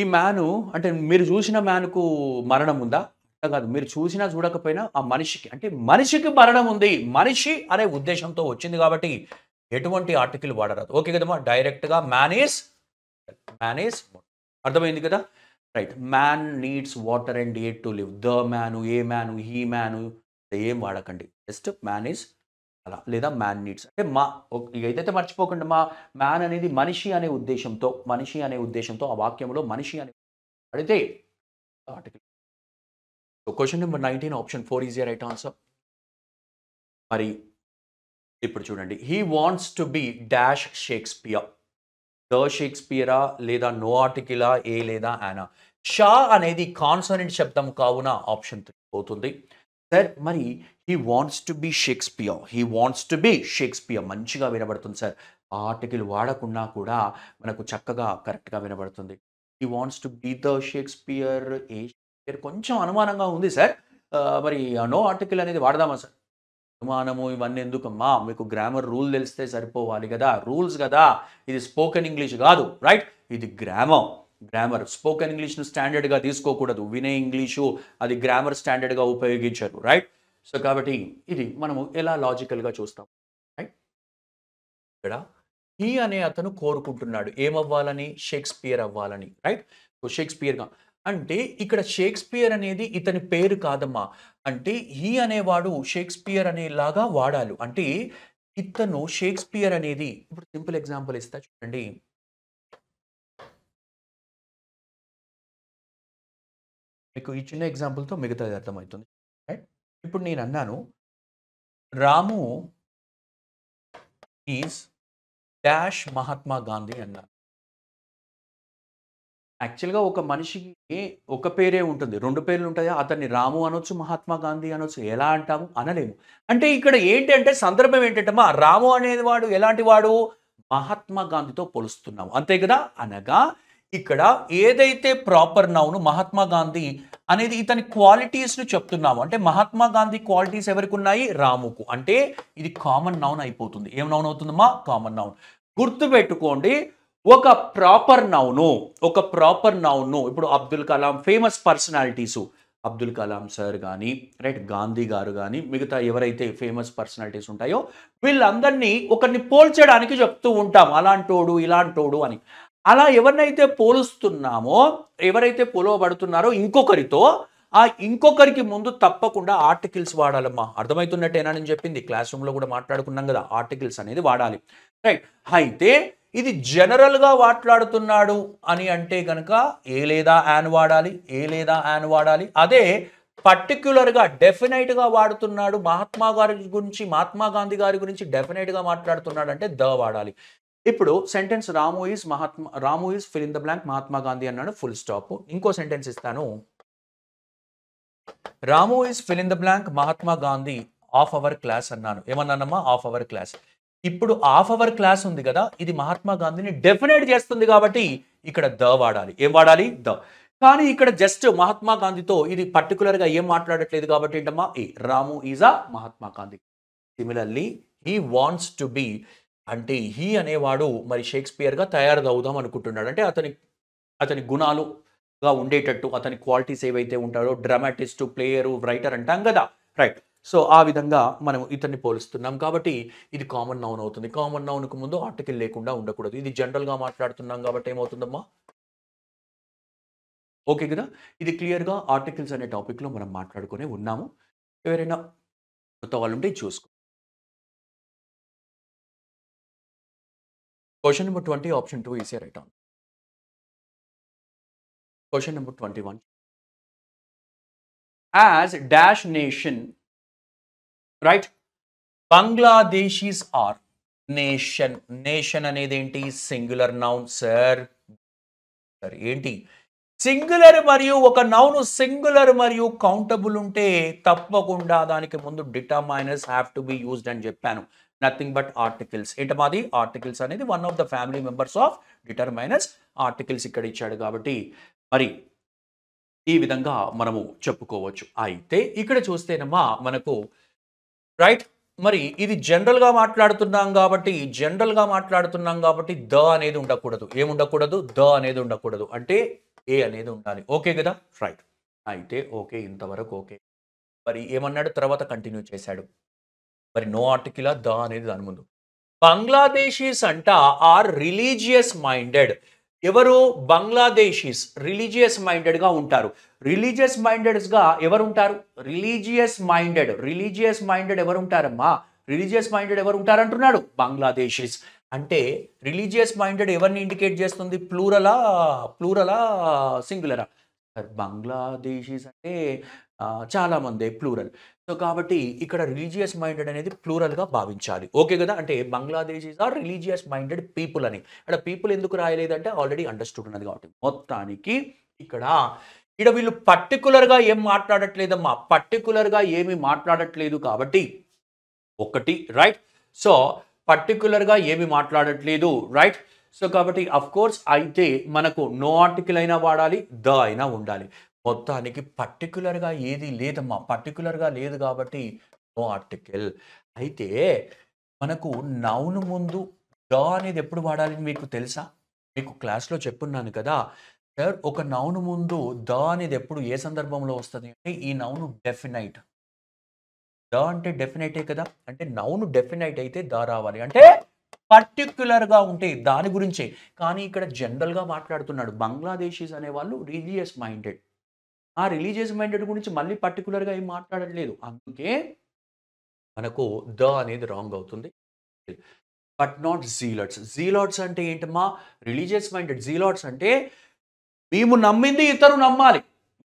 ఈ మ్యాను అంటే మీరు చూసిన మ్యాన్కు మరణం ఉందా కాదు మీరు చూసినా చూడకపోయినా ఆ మనిషికి అంటే మనిషికి మరణం ఉంది మనిషి అనే ఉద్దేశంతో వచ్చింది కాబట్టి ఎటువంటి ఆర్టికల్ వాడరాదు ఓకే కదమ్మా డైరెక్ట్గా మ్యాన్ ఈస్ మ్యాన్ ఈస్ అర్థమైంది కదా right man needs water and air to live the man a man he man ఏం వాడకండి జస్ట్ మ్యాన్ ఈస్ అలా లేదా మ్యాన్ నీడ్స్ అంటే మా ఏదైతే మర్చిపోకుండా మా మ్యాన్ అనేది మనిషి అనే ఉద్దేశంతో మనిషి అనే ఉద్దేశంతో ఆ వాక్యంలో మనిషి అనే అడితే article so question number nineteen option four is right answer మరి ఇప్పుడు చూడండి he wants to be dash Shakespeare the షేక్స్పియరా లేదా నో ఆర్టికిలా ఏ లేదా యానా షా అనేది కాన్సనెంట్ శబ్దం కావున ఆప్షన్ త్రీ అవుతుంది సార్ మరి he wants to be Shakespeare he wants to be Shakespeare మంచిగా వినబడుతుంది సార్ ఆర్టికల్ వాడకున్నా కూడా మనకు చక్కగా కరెక్ట్గా వినబడుతుంది he wants to be the Shakespeare ఏ పేరు కొంచెం అనుమానంగా ఉంది సార్ మరి నో ఆర్టికల్ అనేది వాడదామా సార్ అనుమానము ఇవన్నీ ఎందుకు మా మీకు గ్రామర్ రూల్ తెలిస్తే సరిపోవాలి కదా రూల్స్ కదా ఇది స్పోకెన్ ఇంగ్లీష్ కాదు రైట్ ఇది గ్రామర్ గ్రామర్ స్పోకెన్ ఇంగ్లీష్ను స్టాండర్డ్గా తీసుకోకూడదు వినే ఇంగ్లీషు అది గ్రామర్ స్టాండర్డ్గా ఉపయోగించరు రైట్ సో కాబట్టి ఇది మనము ఎలా లాజికల్గా చూస్తాం రైట్ ఇక్కడ హీ అనే అతను కోరుకుంటున్నాడు ఏమవ్వాలని షేక్స్పియర్ అవ్వాలని రైట్ షేక్స్పియర్గా అంటే ఇక్కడ షేక్స్పియర్ అనేది ఇతని పేరు కాదమ్మా అంటే ఈ అనేవాడు షేక్స్పియర్ అనేలాగా వాడాలి అంటే ఇతను షేక్స్పియర్ అనేది ఇప్పుడు సింపుల్ ఎగ్జాంపుల్ ఇస్తా చూడండి మీకు ఈ చిన్న ఎగ్జాంపుల్తో మిగతాది అర్థమవుతుంది రైట్ ఇప్పుడు నేను అన్నాను రాము ఈజ్ డాష్ మహాత్మా గాంధీ అన్నాను యాక్చువల్గా ఒక మనిషికి ఒక పేరే ఉంటుంది రెండు పేర్లు ఉంటాయా అతన్ని రాము అనొచ్చు మహాత్మా గాంధీ అనొచ్చు ఎలా అంటాము అనలేము అంటే ఇక్కడ ఏంటంటే సందర్భం ఏంటంటే మా రాము అనేది వాడు ఎలాంటి వాడు మహాత్మా గాంధీతో పోలుస్తున్నాము అంతే కదా అనగా ఇక్కడ ఏదైతే ప్రాపర్ నౌను మహాత్మా గాంధీ అనేది ఇతని క్వాలిటీస్ను చెప్తున్నాము అంటే మహాత్మా గాంధీ క్వాలిటీస్ ఎవరికి ఉన్నాయి రాముకు అంటే ఇది కామన్ నౌన్ అయిపోతుంది ఏం నౌన్ అవుతుందమ్మా కామన్ నౌన్ గుర్తుపెట్టుకోండి ఒక ప్రాపర్ నౌను ఒక ప్రాపర్ నౌను ఇప్పుడు Abdul Kalam famous personalities Abdul Kalam sir కానీ రైట్ గాంధీ గారు కానీ మిగతా ఎవరైతే ఫేమస్ పర్సనాలిటీస్ ఉంటాయో వీళ్ళందరినీ ఒకరిని పోల్చడానికి చెప్తూ ఉంటాం అలాంటోడు ఇలాంటోడు అని అలా ఎవరినైతే పోలుస్తున్నామో ఎవరైతే పోలవబడుతున్నారో ఇంకొకరితో ఆ ఇంకొకరికి ముందు తప్పకుండా ఆర్టికల్స్ వాడాలమ్మా అర్థమవుతున్నట్టేనా నేను చెప్పింది క్లాస్ రూమ్లో కూడా మాట్లాడుకున్నాం కదా ఆర్టికల్స్ అనేది వాడాలి రైట్ అయితే ఇది జనరల్గా మాట్లాడుతున్నాడు అని అంటే కనుక ఏ లేదా యాన్ వాడాలి ఏ లేదా యాన్ వాడాలి అదే పర్టిక్యులర్గా డెఫినైట్గా వాడుతున్నాడు మహాత్మా గారి గురించి మహాత్మా గాంధీ గారి గురించి డెఫినెట్గా మాట్లాడుతున్నాడు అంటే ద వాడాలి ఇప్పుడు sentence Ramu is Mahatma Ramu is fill in the blank Mahatma Gandhi అన్నాడు ఫుల్ స్టాప్ ఇంకో సెంటెన్స్ ఇస్తాను Ramu is fill in the blank Mahatma Gandhi of our class అన్నాను ఏమన్నానమ్మా ఆఫ్ అవర్ క్లాస్ ఇప్పుడు హాఫ్ అవర్ క్లాస్ ఉంది కదా ఇది మహాత్మా గాంధీని డెఫినేట్ చేస్తుంది కాబట్టి ఇక్కడ ద వాడాలి ఏం వాడాలి ద కానీ ఇక్కడ జస్ట్ మహాత్మా గాంధీతో ఇది పర్టికులర్గా ఏం మాట్లాడట్లేదు కాబట్టి ఏంటమ్మా ఏ Ramu is a Mahatma Gandhi similarly he wants to be అంటే హీ అనేవాడు మరి షేక్స్పియర్గా అవుదాం అనుకుంటున్నాడు అంటే అతని అతని గుణాలుగా ఉండేటట్టు అతని క్వాలిటీస్ ఏవైతే ఉంటాడో డ్రామాటిస్టు ప్లేయరు రైటర్ అంటాం కదా రైట్ సో ఆ విధంగా మనం ఇతన్ని పోలుస్తున్నాం కాబట్టి ఇది కామన్ నౌన్ అవుతుంది కామన్ నౌన్కు ముందు ఆర్టికల్ లేకుండా ఉండకూడదు ఇది జనరల్గా మాట్లాడుతున్నాం కాబట్టి ఏమవుతుందమ్మా ఓకే కదా ఇది క్లియర్గా ఆర్టికల్స్ అనే టాపిక్లో మనం మాట్లాడుకునే ఉన్నాము ఎవరైనా కొత్త వాళ్ళు ఉంటే చూసుకో question number twenty option two easy right on question number twenty one as dash nation right Bangladeshis are nation nation అనేది ఏంటి సింగులర్ నౌన్ సార్ సార్ ఏంటి సింగులర్ మరియు ఒక నౌన్ సింగులర్ మరియు కౌంటబుల్ ఉంటే తప్పకుండా దానికి ముందు minus have to be used అని చెప్పాను నథింగ్ బట్ ఆర్టికల్స్ ఏంట మాది ఆర్టికల్స్ అనేది one of the family members of determiners articles ఇక్కడ ఇచ్చాడు కాబట్టి మరి ఈ విధంగా మనము చెప్పుకోవచ్చు అయితే ఇక్కడ చూస్తేనమ్మా మనకు రైట్ మరి ఇది జనరల్గా మాట్లాడుతున్నాం కాబట్టి జనరల్గా మాట్లాడుతున్నాం కాబట్టి ద అనేది ఉండకూడదు ఏముండకూడదు ద అనేది ఉండకూడదు అంటే ఏ అనేది ఉండాలి ఓకే కదా రైట్ అయితే ఓకే ఇంతవరకు ఓకే మరి ఏమన్నాడు తర్వాత కంటిన్యూ చేశాడు మరి నో ఆర్టికిలా ద అనేది దాని ముందు బంగ్లాదేశీస్ అంట ఆర్ రిలీజియస్ మైండెడ్ ఎవరు బంగ్లాదేశీస్ రిలీజియస్ మైండెడ్గా ఉంటారు రిలీజియస్ మైండెడ్స్గా ఎవరు ఉంటారు రిలీజియస్ మైండెడ్ రిలీజియస్ మైండెడ్ ఎవరు ఉంటారమ్మా రిలీజియస్ మైండెడ్ ఎవరు అంటున్నాడు బంగ్లాదేశీస్ అంటే రిలీజియస్ మైండెడ్ ఎవరిని ఇండికేట్ చేస్తుంది ప్లూరలా ప్లూరలా సింగులరా బంగ్లాదేశీస్ అంటే చాలామంది ప్లూరల్ సో కాబట్టి ఇక్కడ రిలీజియస్ మైండెడ్ అనేది ప్లూరల్గా భావించాలి ఓకే కదా అంటే Bangladeshis are religious minded people అని ఇక్కడ పీపుల్ ఎందుకు రాయలేదంటే ఆల్రెడీ అండర్స్టూడ్ ఉన్నది కాబట్టి మొత్తానికి ఇక్కడ ఇక్కడ వీళ్ళు పర్టికులర్గా ఏం మాట్లాడట్లేదమ్మా పర్టికులర్గా ఏమి మాట్లాడట్లేదు కాబట్టి ఒకటి రైట్ సో పర్టికులర్గా ఏమి మాట్లాడట్లేదు రైట్ సో కాబట్టి అఫ్ కోర్స్ అయితే మనకు నో ఆర్టికల్ అయినా వాడాలి ద అయినా ఉండాలి మొత్తానికి పర్టికులర్గా ఏది లేదమ్మా పర్టికులర్గా లేదు కాబట్టి నో ఆర్టికల్ అయితే మనకు నౌను ముందు ద అనేది ఎప్పుడు వాడాలి మీకు తెలుసా మీకు క్లాస్లో చెప్పున్నాను కదా సార్ ఒక నౌను ముందు ద అనేది ఎప్పుడు ఏ సందర్భంలో వస్తుంది అంటే ఈ నౌను డెఫినైట్ ద అంటే డెఫినైటే కదా అంటే నౌను డెఫినైట్ అయితే ద రావాలి అంటే పర్టిక్యులర్గా ఉంటే దాని గురించే కానీ ఇక్కడ జనరల్గా మాట్లాడుతున్నాడు బంగ్లాదేశీస్ అనేవాళ్ళు రిలీజియస్ మైండెడ్ ఆ రిలీజియస్ మైండెడ్ గురించి మళ్ళీ పర్టికులర్గా ఏం మాట్లాడట్లేదు అందుకే మనకు ద అనేది రాంగ్ అవుతుంది బట్ నాట్ జీలాట్స్ జీలాట్స్ అంటే ఏంటమ్మా రిలీజియస్ మైండెడ్ జీలాట్స్ అంటే మేము నమ్మింది ఇతరు నమ్మాలి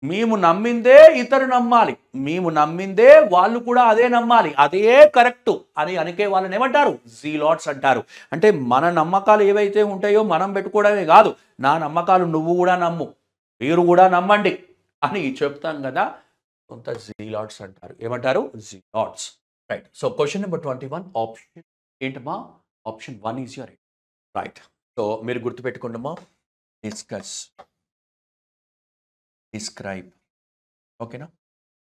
మేము నమ్మిందే ఇతరు నమ్మాలి మేము నమ్మిందే వాళ్ళు కూడా అదే నమ్మాలి అదే కరెక్టు అని అనికే వాళ్ళని ఏమంటారు జీ లాట్స్ అంటారు అంటే మన నమ్మకాలు ఏవైతే ఉంటాయో మనం పెట్టుకోవడమే కాదు నా నమ్మకాలు నువ్వు కూడా నమ్ము మీరు కూడా నమ్మండి అని చెప్తాం కదా కొంత జీ లాట్స్ అంటారు ఏమంటారు zealots right so question number twenty one option ఏంటమ్మా option one is your right so మీరు గుర్తుపెట్టుకోండమ్మా డిస్కస్ డిస్క్రైబ్ ఓకేనా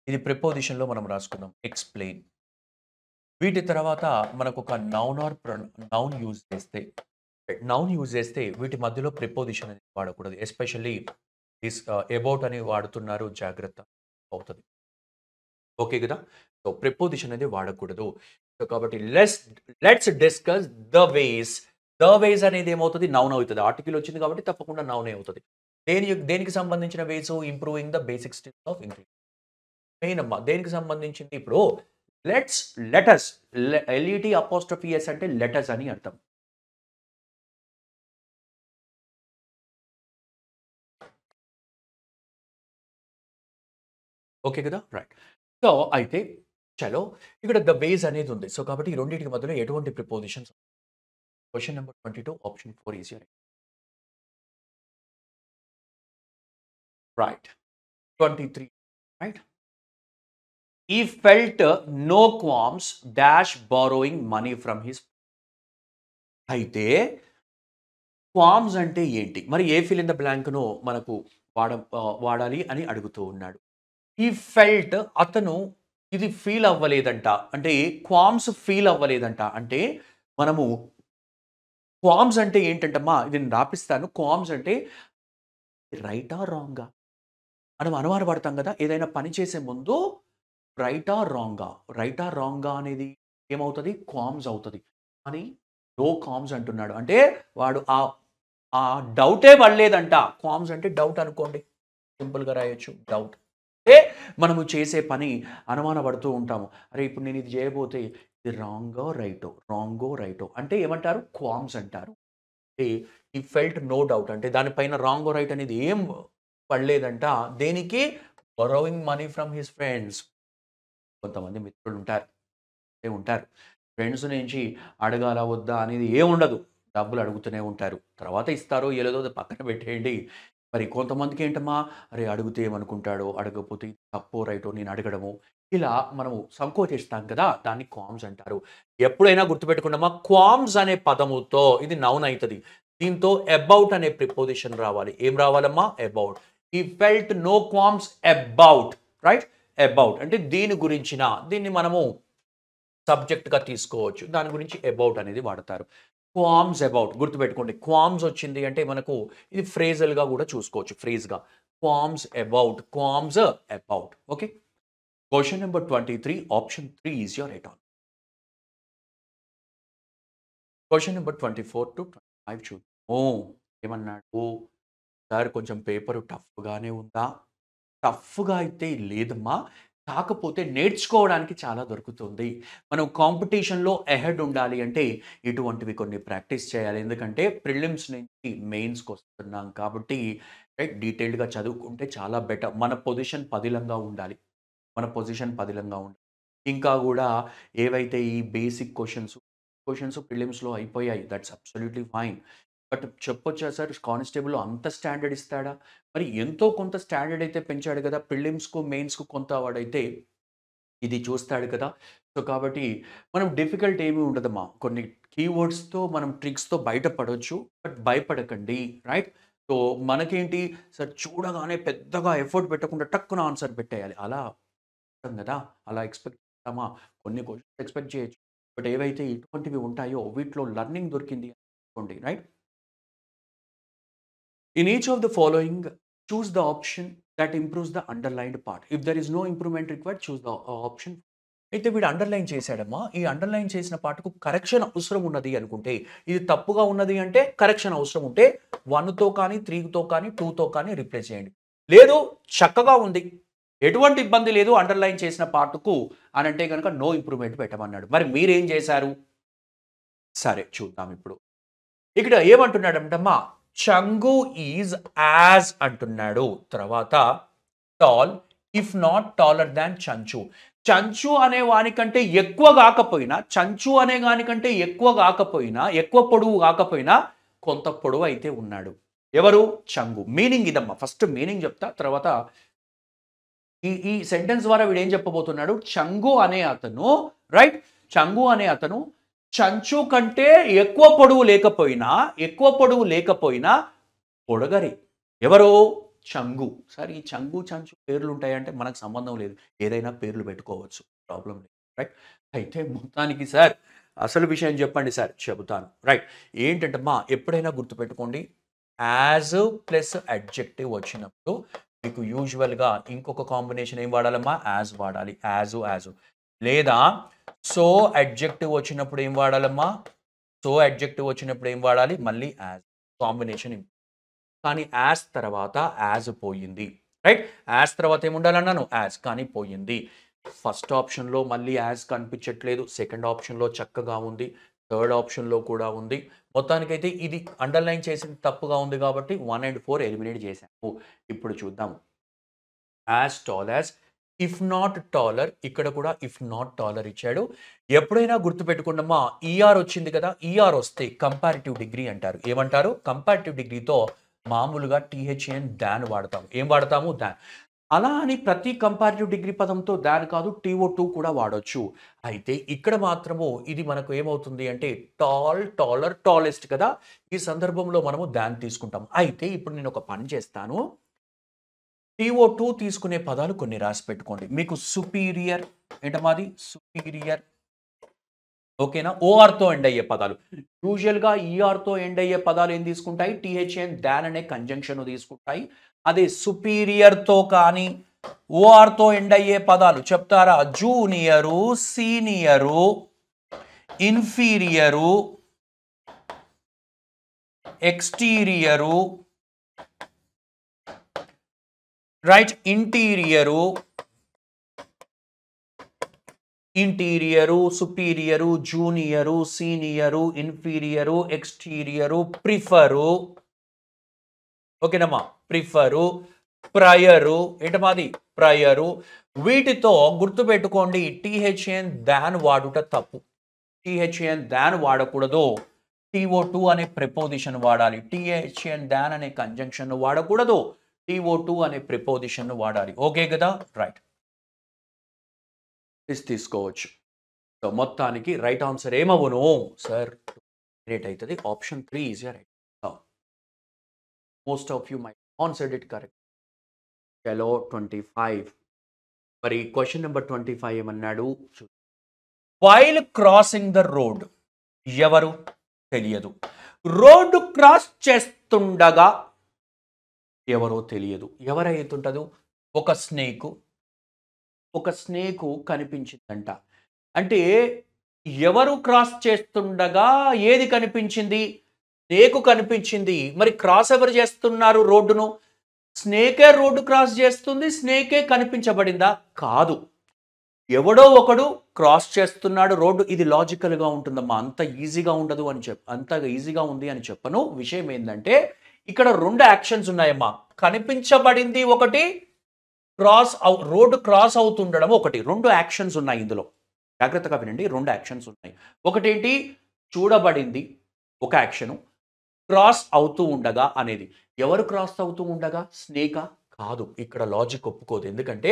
ఇది ప్రిపోజిషన్లో మనం రాసుకుందాం ఎక్స్ప్లెయిన్ వీటి తర్వాత మనకు ఒక నౌన్ ఆర్ నౌన్ యూజ్ చేస్తే నౌన్ యూజ్ చేస్తే వీటి మధ్యలో ప్రిపోజిషన్ అనేది వాడకూడదు ఎస్పెషల్లీ డిస్ అబౌట్ అని వాడుతున్నారు జాగ్రత్త అవుతుంది ఓకే కదా సో ప్రిపోజిషన్ అనేది వాడకూడదు సో కాబట్టి less let's discuss the ways the ways అనేది ఏమవుతుంది నౌన్ అవుతుంది ఆర్టికల్ వచ్చింది కాబట్టి తప్పకుండా నౌనే అవుతుంది దేని దేనికి సంబంధించిన ways improving the basic skills of English main అమ్మా దేనికి సంబంధించింది ఇప్పుడు లెట్స్ లెటర్స్ ఎల్ఈటీ అపోస్ట్రఫియస్ అంటే లెటర్స్ అని అర్థం ఓకే కదా రైట్ సో అయితే చలో ఇక్కడ ద వేజ్ అనేది ఉంది సో కాబట్టి ఈ రెండింటికి మధ్యలో ఎటువంటి prepositions question number twenty two option four easy right 23 right he felt no qualms dash borrowing money from his అయితే క్వామ్స్ అంటే ఏంటి మరి ఏ ఫిల్ ఇన్ ద బ్లాంక్ను మనకు వాడ వాడాలి అని అడుగుతూ ఉన్నాడు ఈ ఫెల్ట్ అతను ఇది ఫీల్ అవ్వలేదంట అంటే క్వామ్స్ ఫీల్ అవ్వలేదంట అంటే మనము క్వామ్స్ అంటే ఏంటంటమ్మా ఇది రాపిస్తాను క్వామ్స్ అంటే రైట్ ఆ రాంగా మనం అనుమాన పడతాం కదా ఏదైనా పని చేసే ముందు రైట్ ఆర్ రాంగా రైట్ ఆర్ రాంగా అనేది ఏమవుతుంది కామ్స్ అవుతుంది అని నో కామ్స్ అంటున్నాడు అంటే వాడు ఆ ఆ డౌటే పడలేదంట కామ్స్ అంటే డౌట్ అనుకోండి సింపుల్గా రాయొచ్చు డౌట్ అంటే మనము చేసే పని అనుమాన పడుతూ ఉంటాము అరే ఇప్పుడు నేను ఇది చేయబోతే ఇది రాంగో రైటో రాంగో రైటో అంటే ఏమంటారు క్వామ్స్ అంటారు అంటే ఈ ఫెల్ట్ నో డౌట్ అంటే దానిపైన రాంగో రైట్ అనేది ఏం పడలేదంట దేనికి borrowing money from his friends కొంతమంది మిత్రులు ఉంటారు ఉంటారు ఫ్రెండ్స్ నుంచి అడగాల వద్దా అనేది ఏముండదు డబ్బులు అడుగుతూనే ఉంటారు తర్వాత ఇస్తారో ఏదో పక్కన పెట్టేయండి మరి కొంతమందికి ఏంటమ్మా అరే అడిగితే ఏమనుకుంటాడో అడగకపోతే తప్పు రైటో నేను అడగడము ఇలా మనము సంకోచిస్తాం కదా దాన్ని క్వామ్స్ అంటారు ఎప్పుడైనా గుర్తుపెట్టుకున్నామా క్వామ్స్ అనే పదముతో ఇది నౌన్ అవుతుంది దీంతో అబౌట్ అనే ప్రిపోజిషన్ రావాలి ఏం రావాలమ్మా about he felt no qualms about right about అంటే దీని గురించిన దీన్ని మనము సబ్జెక్ట్గా తీసుకోవచ్చు దాని గురించి అబౌట్ అనేది వాడతారు క్వామ్స్ అబౌట్ గుర్తుపెట్టుకోండి క్వామ్స్ వచ్చింది అంటే మనకు ఇది ఫ్రేజల్గా కూడా చూసుకోవచ్చు ఫ్రేజ్గా qualms about qualms about okay question number twenty three option three is your right on question number twenty four to twenty five చూ ఓ ఏమన్నాడు సార్ కొంచెం పేపరు టఫ్గానే ఉందా టఫ్గా అయితే లేదమ్మా కాకపోతే నేర్చుకోవడానికి చాలా దొరుకుతుంది మనం కాంపిటీషన్లో ఎహెడ్ ఉండాలి అంటే ఇటువంటివి కొన్ని ప్రాక్టీస్ చేయాలి ఎందుకంటే ప్రిలిమ్స్ నుంచి మెయిన్స్కి వస్తున్నాం కాబట్టి రైట్ డీటెయిల్డ్గా చదువుకుంటే చాలా బెటర్ మన పొజిషన్ పదిలంగా ఉండాలి మన పొజిషన్ పదిలంగా ఉండాలి ఇంకా కూడా ఏవైతే ఈ బేసిక్ క్వశ్చన్స్ క్వశ్చన్స్ ప్రిలిమ్స్లో అయిపోయాయి దట్స్ అబ్సల్యూట్లీ ఫైన్ బట్ చెప్పొచ్చా సార్ కానిస్టేబుల్ అంత స్టాండర్డ్ ఇస్తాడా మరి ఎంతో కొంత స్టాండర్డ్ అయితే పెంచాడు కదా ప్రిలిమ్స్కు మెయిన్స్కు కొంత వాడైతే ఇది చూస్తాడు కదా సో కాబట్టి మనం డిఫికల్ట్ ఏమీ ఉండదమ్మా కొన్ని కీవర్డ్స్తో మనం ట్రిక్స్తో బయటపడవచ్చు బట్ భయపడకండి రైట్ సో మనకేంటి సార్ చూడగానే పెద్దగా ఎఫర్ట్ పెట్టకుండా టక్కున ఆన్సర్ పెట్టేయాలి అలా కదా అలా ఎక్స్పెక్ట్ చేస్తామా కొన్ని క్వశ్చన్స్ ఎక్స్పెక్ట్ చేయొచ్చు బట్ ఏవైతే ఇటువంటివి ఉంటాయో వీటిలో లర్నింగ్ దొరికింది అనుకోండి right In each of the following, choose the option that improves the underlined part. If there is no improvement required, choose the uh, option అయితే వీడు అండర్లైన్ చేశాడమ్మా ఈ అండర్లైన్ చేసిన పాటకు కరెక్షన్ అవసరం ఉన్నది అనుకుంటే ఇది తప్పుగా ఉన్నది అంటే కరెక్షన్ అవసరం ఉంటే వన్తో కానీ త్రీతో కానీ టూతో కానీ రిప్లేస్ చేయండి లేదు చక్కగా ఉంది ఎటువంటి ఇబ్బంది లేదు అండర్లైన్ చేసిన పాటకు అని అంటే కనుక నో ఇంప్రూవ్మెంట్ పెట్టమన్నాడు మరి మీరేం చేశారు సరే చూద్దాం ఇప్పుడు ఇక్కడ ఏమంటున్నాడంటమ్మా చంగు ఈజ్ యాజ్ అంటున్నాడు తర్వాత tall if not taller than చంచు చంచు అనే వానికంటే ఎక్కువ కాకపోయినా చంచు అనే దానికంటే ఎక్కువ కాకపోయినా ఎక్కువ పొడువు కాకపోయినా కొంత పొడవు అయితే ఉన్నాడు ఎవరు చంగు మీనింగ్ ఇదమ్మా ఫస్ట్ మీనింగ్ చెప్తా తర్వాత ఈ ఈ సెంటెన్స్ ద్వారా వీడు ఏం చెప్పబోతున్నాడు చంగు అనే అతను రైట్ చంగు అనే అతను చంచు కంటే ఎక్కువ పొడవు లేకపోయినా ఎక్కువ పొడవు లేకపోయినా పొడగరి ఎవరో చంగు సార్ ఈ చంగు చంచు పేర్లు ఉంటాయంటే మనకు సంబంధం లేదు ఏదైనా పేర్లు పెట్టుకోవచ్చు ప్రాబ్లం లేదు రైట్ అయితే మొత్తానికి సార్ అసలు విషయం చెప్పండి సార్ చెబుతాను రైట్ ఏంటంటే మా ఎప్పుడైనా గుర్తుపెట్టుకోండి యాజ్ ప్లస్ అడ్జెక్టివ్ వచ్చినప్పుడు మీకు యూజువల్గా ఇంకొక కాంబినేషన్ ఏం వాడాలమ్మా యాజ్ వాడాలి యాజ్ యాజ్ లేదా సో అడ్జెక్టివ్ వచ్చినప్పుడు ఏం వాడాలమ్మా సో అడ్జెక్టివ్ వచ్చినప్పుడు ఏం వాడాలి మళ్ళీ యాజ్ కాంబినేషన్ కానీ యాజ్ తర్వాత యాజ్ పోయింది రైట్ యాజ్ తర్వాత ఏముండాలన్నాను యాజ్ కానీ పోయింది ఫస్ట్ ఆప్షన్లో మళ్ళీ యాజ్ కనిపించట్లేదు సెకండ్ ఆప్షన్లో చక్కగా ఉంది థర్డ్ ఆప్షన్లో కూడా ఉంది మొత్తానికైతే ఇది అండర్లైన్ చేసిన తప్పుగా ఉంది కాబట్టి వన్ అండ్ ఫోర్ ఎలిమినేట్ చేశాము ఇప్పుడు చూద్దాము as tall as if not taller ఇక్కడ కూడా ఇఫ్ నాట్ టాలర్ ఇచ్చాడు ఎప్పుడైనా గుర్తుపెట్టుకుండమ్మా ఈఆర్ e వచ్చింది కదా ఈఆర్ e వస్తే కంపారిటివ్ డిగ్రీ అంటారు ఏమంటారు కంపారిటివ్ డిగ్రీతో మామూలుగా టీహెచ్ఎన్ దాన్ వాడతాము ఏం వాడతాము దాన్ అలా అని ప్రతి కంపారిటివ్ డిగ్రీ పదంతో దాన్ కాదు టీఓ టూ కూడా వాడొచ్చు అయితే ఇక్కడ మాత్రము ఇది మనకు ఏమవుతుంది అంటే టాల్ టాలర్ టాలెస్ట్ కదా ఈ సందర్భంలో మనము దాన్ తీసుకుంటాం అయితే ఇప్పుడు నేను ఒక పని చేస్తాను టీఓ టూ తీసుకునే పదాలు కొన్ని రాసి పెట్టుకోండి మీకు సుపీరియర్ ఏంటమాది సుపీరియర్ ఓకేనా ఓఆర్తో ఎండ్ అయ్యే పదాలు యూజువల్గా ఈఆర్తో ఎండ్ అయ్యే పదాలు ఏం తీసుకుంటాయి టీహెచ్ఎన్ దాన్ అనే కంజంక్షన్ తీసుకుంటాయి అదే సుపీరియర్తో కానీ ఓఆర్తో ఎండ్ అయ్యే పదాలు చెప్తారా junior senior inferior exterior right interior interior superior junior senior inferior exterior prefer ఓకేనమ్మా ప్రిఫరు ప్రయరు ఏంటి మాది ప్రయరు వీటితో గుర్తుపెట్టుకోండి టీహెచ్ఎన్ దాన్ వాడుట తప్పు టీహెచ్ఎన్ దాన్ వాడకూడదు టీఓ టూ అనే ప్రిపోజిషన్ వాడాలి టీహెచ్ఎన్ దాన్ అనే కంజంక్షన్ వాడకూడదు టీఓ టూ అనే ప్రిపోజిషన్ను వాడాలి ఓకే కదా రైట్ ఇస్ తీసుకోవచ్చు సో మొత్తానికి రైట్ ఆన్సర్ ఏమవును సార్ రేట్ అవుతుంది option three is right most of you my answered it correct చలో ట్వంటీ ఫైవ్ మరి క్వశ్చన్ నెంబర్ ట్వంటీ ఫైవ్ ఏమన్నాడు వైల్ క్రాసింగ్ ద రోడ్ ఎవరు తెలియదు రోడ్డు క్రాస్ చేస్తుండగా ఎవరో తెలియదు ఎవరైతుంటదు ఒక స్నేకు ఒక స్నేకు కనిపించిందంట అంటే ఎవరు క్రాస్ చేస్తుండగా ఏది కనిపించింది స్నేకు కనిపించింది మరి క్రాస్ ఎవరు చేస్తున్నారు రోడ్డును స్నేకే రోడ్డు క్రాస్ చేస్తుంది స్నేకే కనిపించబడిందా కాదు ఎవడో ఒకడు క్రాస్ చేస్తున్నాడు రోడ్డు ఇది లాజికల్గా ఉంటుందమ్మా అంత ఈజీగా ఉండదు అని చెప్ అంత ఈజీగా ఉంది అని చెప్పను విషయం ఏంటంటే ఇక్కడ రెండు యాక్షన్స్ ఉన్నాయమ్మా కనిపించబడింది ఒకటి క్రాస్ అవు రోడ్డు క్రాస్ అవుతుండడం ఒకటి రెండు యాక్షన్స్ ఉన్నాయి ఇందులో జాగ్రత్తగా వినండి రెండు యాక్షన్స్ ఉన్నాయి ఒకటేంటి చూడబడింది ఒక యాక్షను క్రాస్ అవుతూ ఉండగా అనేది ఎవరు క్రాస్ అవుతూ ఉండగా స్నేక కాదు ఇక్కడ లాజిక్ ఒప్పుకోదు ఎందుకంటే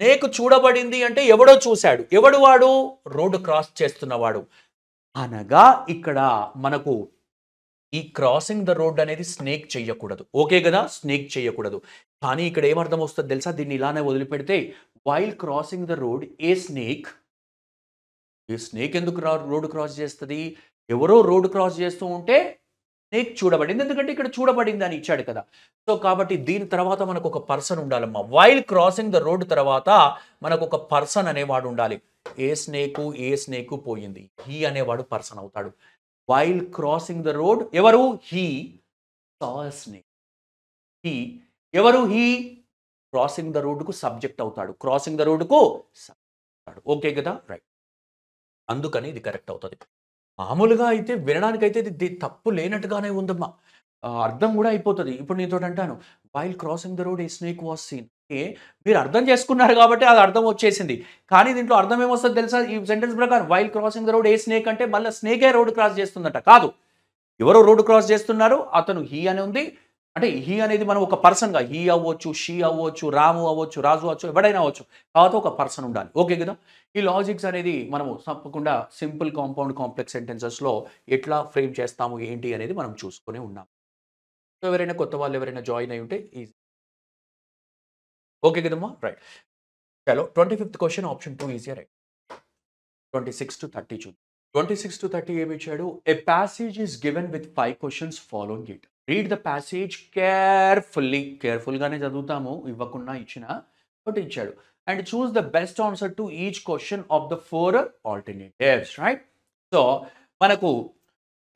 స్నేక్ చూడబడింది అంటే ఎవడో చూశాడు ఎవడు వాడు రోడ్డు క్రాస్ చేస్తున్నవాడు అనగా ఇక్కడ మనకు ఈ క్రాసింగ్ ద రోడ్ అనేది స్నేక్ చేయకూడదు ఓకే కదా స్నేక్ చేయకూడదు కానీ ఇక్కడ ఏమర్థం వస్తుంది తెలుసా దీన్ని ఇలానే వదిలిపెడితే while crossing the road a snake ఈ స్నేక్ ఎందుకు రోడ్ క్రాస్ చేస్తుంది ఎవరో రోడ్ క్రాస్ చేస్తూ ఉంటే స్నేక్ చూడబడింది ఎందుకంటే ఇక్కడ చూడబడింది అని ఇచ్చాడు కదా సో కాబట్టి దీని తర్వాత మనకు ఒక పర్సన్ ఉండాలమ్మా వైల్ క్రాసింగ్ ద రోడ్ తర్వాత మనకు ఒక పర్సన్ అనేవాడు ఉండాలి ఏ స్నేకు ఏ స్నేకు పోయింది హీ అనేవాడు పర్సన్ అవుతాడు వైల్ క్రాసింగ్ ద రోడ్ ఎవరు హీ సా హీ ఎవరు హీ క్రాసింగ్ ద రోడ్డుకు సబ్జెక్ట్ అవుతాడు క్రాసింగ్ ద రోడ్డుకు ఓకే కదా రైట్ అందుకని ఇది కరెక్ట్ అవుతుంది మామూలుగా అయితే వినడానికైతే ఇది తప్పు లేనట్టుగానే ఉందమ్మా అర్థం కూడా అయిపోతుంది ఇప్పుడు నీతో అంటాను while crossing the road a snake was seen okay మీరు అర్థం చేసుకున్నారు కాబట్టి అది అర్థం వచ్చేసింది కానీ దీంట్లో అర్థం ఏమొస్తుంది తెలుసా ఈ సెంటెన్స్ ప్రకారం while crossing the road a snake అంటే మళ్ళీ స్నేకే రోడ్ క్రాస్ చేస్తుందట కాదు ఎవరో రోడ్డు క్రాస్ చేస్తున్నారు అతను హీ అని ఉంది అంటే హీ అనేది మనం ఒక పర్సన్గా హీ అవ్వచ్చు షీ అవ్వచ్చు రాము అవ్వచ్చు రాజు అవ్వచ్చు ఎవడైనా అవ్వచ్చు కాబట్టి ఒక పర్సన్ ఉండాలి ఓకే కదా ఈ లాజిక్స్ అనేది మనము తప్పకుండా సింపుల్ కాంపౌండ్ కాంప్లెక్స్ సెంటెన్సెస్లో ఎట్లా ఫ్రేమ్ చేస్తాము ఏంటి అనేది మనం చూసుకునే ఉన్నాం ఎవరైనా కొత్త వాళ్ళు ఎవరైనా జాయిన్ అయి ఉంటే ఈజీ ఓకే కదమ్మా right hello twenty fifth question option two easy right twenty six to thirty చూ ట్వంటీ సిక్స్ టు థర్టీ ఏమి ఇచ్చాడు a passage is given with five questions following it read the passage carefully కేర్ఫుల్గానే చదువుతాము ఇవ్వకుండా ఇచ్చిన ఒకటి ఇచ్చాడు and choose the best answer to each question of the four alternatives right so మనకు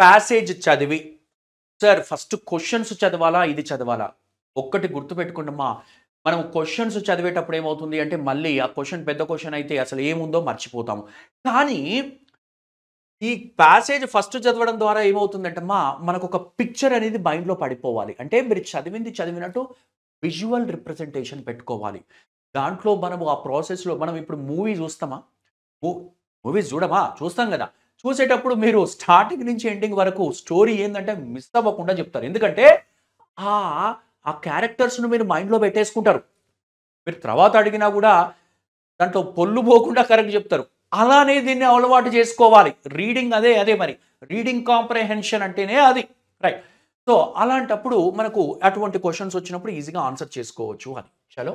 passage చదివి సార్ ఫస్ట్ క్వశ్చన్స్ చదవాలా ఇది చదవాలా ఒక్కటి గుర్తుపెట్టుకుంటామా మనం క్వశ్చన్స్ చదివేటప్పుడు ఏమవుతుంది అంటే మళ్ళీ ఆ క్వశ్చన్ పెద్ద క్వశ్చన్ అయితే అసలు ఏముందో మర్చిపోతాము కానీ ఈ ప్యాసేజ్ ఫస్ట్ చదవడం ద్వారా ఏమవుతుందంటే మా మనకు ఒక పిక్చర్ అనేది మైండ్లో పడిపోవాలి అంటే మీరు చదివింది చదివినట్టు విజువల్ రిప్రజెంటేషన్ పెట్టుకోవాలి దాంట్లో మనము ఆ ప్రాసెస్లో మనం ఇప్పుడు మూవీ చూస్తామా మూవీస్ చూడమా చూస్తాం కదా చూసేటప్పుడు మీరు స్టార్టింగ్ నుంచి ఎండింగ్ వరకు స్టోరీ ఏంటంటే మిస్ అవ్వకుండా చెప్తారు ఎందుకంటే ఆ ఆ క్యారెక్టర్స్ను మీరు మైండ్లో పెట్టేసుకుంటారు మీరు తర్వాత అడిగినా కూడా దాంట్లో పొల్లు పోకుండా కరెక్ట్ చెప్తారు అలానే దీన్ని అలవాటు చేసుకోవాలి రీడింగ్ అదే అదే మరి రీడింగ్ కాంప్రహెన్షన్ అంటేనే అది రైట్ సో అలాంటప్పుడు మనకు అటువంటి క్వశ్చన్స్ వచ్చినప్పుడు ఈజీగా ఆన్సర్ చేసుకోవచ్చు అని చలో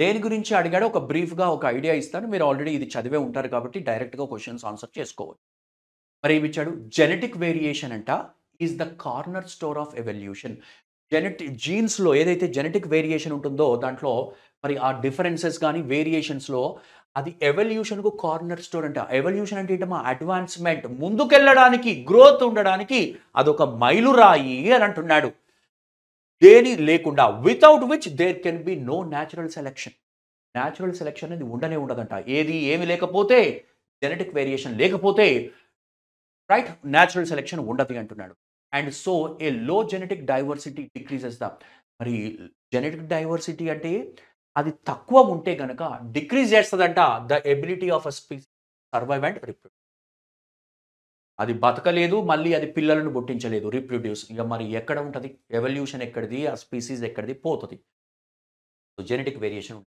దేని గురించి అడిగాడో ఒక బ్రీఫ్గా ఒక ఐడియా ఇస్తాను మీరు ఆల్రెడీ ఇది చదివే ఉంటారు కాబట్టి డైరెక్ట్గా క్వశ్చన్స్ ఆన్సర్ చేసుకోవచ్చు మరి ఏమి ఇచ్చాడు జెనెటిక్ వేరియేషన్ అంట is the cornerstone of evolution genetic జీన్స్లో ఏదైతే జెనెటిక్ వేరియేషన్ ఉంటుందో దాంట్లో మరి ఆ డిఫరెన్సెస్ కానీ వేరియేషన్స్లో అది ఎవల్యూషన్కు కార్నర్ స్టోర్ అంట ఎవల్యూషన్ అంటే ఏంటమ్మా అడ్వాన్స్మెంట్ ముందుకెళ్ళడానికి గ్రోత్ ఉండడానికి అదొక మైలురాయి అని అంటున్నాడు దేని లేకుండా without which there can be no natural selection natural selection అనేది ఉండనే ఉండదంట ఏది ఏమి లేకపోతే జెనెటిక్ వేరియేషన్ లేకపోతే రైట్ న్యాచురల్ సెలెక్షన్ ఉండదు అంటున్నాడు and so a low genetic diversity decreases the మరి జెనెటిక్ డైవర్సిటీ అంటే అది తక్కువ ఉంటే గనక డిక్రీజ్ చేస్తుందంట the ability of a species survive and రిప్రూ అది బతకలేదు మళ్ళీ అది పిల్లలను పుట్టించలేదు రీప్రొడ్యూస్ ఇక మరి ఎక్కడ ఉంటుంది ఎవల్యూషన్ ఎక్కడిది ఆ స్పీసీస్ ఎక్కడిది పోతుంది జెనెటిక్ వేరియేషన్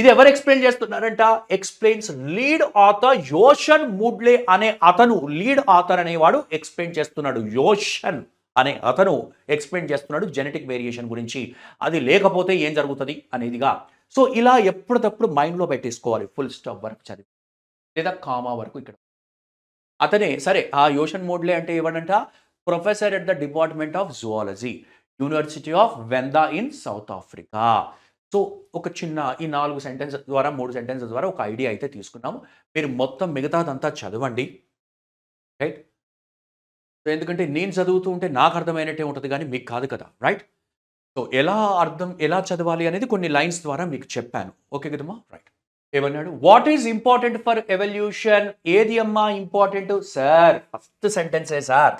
ఇది ఎవరు ఎక్స్ప్లెయిన్ చేస్తున్నారంట explains lead author Yoshan Moodley అనే అతను లీడ్ ఆథర్ అనేవాడు ఎక్స్ప్లెయిన్ చేస్తున్నాడు యోషన్ అనే అతను ఎక్స్ప్లెయిన్ చేస్తున్నాడు జెనెటిక్ వేరియేషన్ గురించి అది లేకపోతే ఏం జరుగుతుంది అనేదిగా సో ఇలా ఎప్పటికప్పుడు మైండ్లో పెట్టేసుకోవాలి ఫుల్ స్టాప్ వరకు చదివి లేదా కామా వరకు ఇక్కడ అతనే సరే ఆ యోషన్ మోడ్లే అంటే ఏమనంట professor at the department of zoology university of Venda in South Africa so ఒక చిన్న ఈ నాలుగు సెంటెన్స్ ద్వారా మూడు సెంటెన్సెస్ ద్వారా ఒక ఐడియా అయితే తీసుకున్నాము మీరు మొత్తం మిగతాదంతా చదవండి రైట్ సో ఎందుకంటే నేను చదువుతూ ఉంటే నాకు అర్థమైనట్టే ఉంటుంది కానీ మీకు కాదు కదా రైట్ సో ఎలా అర్థం ఎలా చదవాలి అనేది కొన్ని లైన్స్ ద్వారా మీకు చెప్పాను ఓకే కదమ్మా రైట్ ఏమన్నాడు what is important for evolution ఏది అమ్మా ఇంపార్టెంట్ సార్ ఫస్ట్ సెంటెన్సే సార్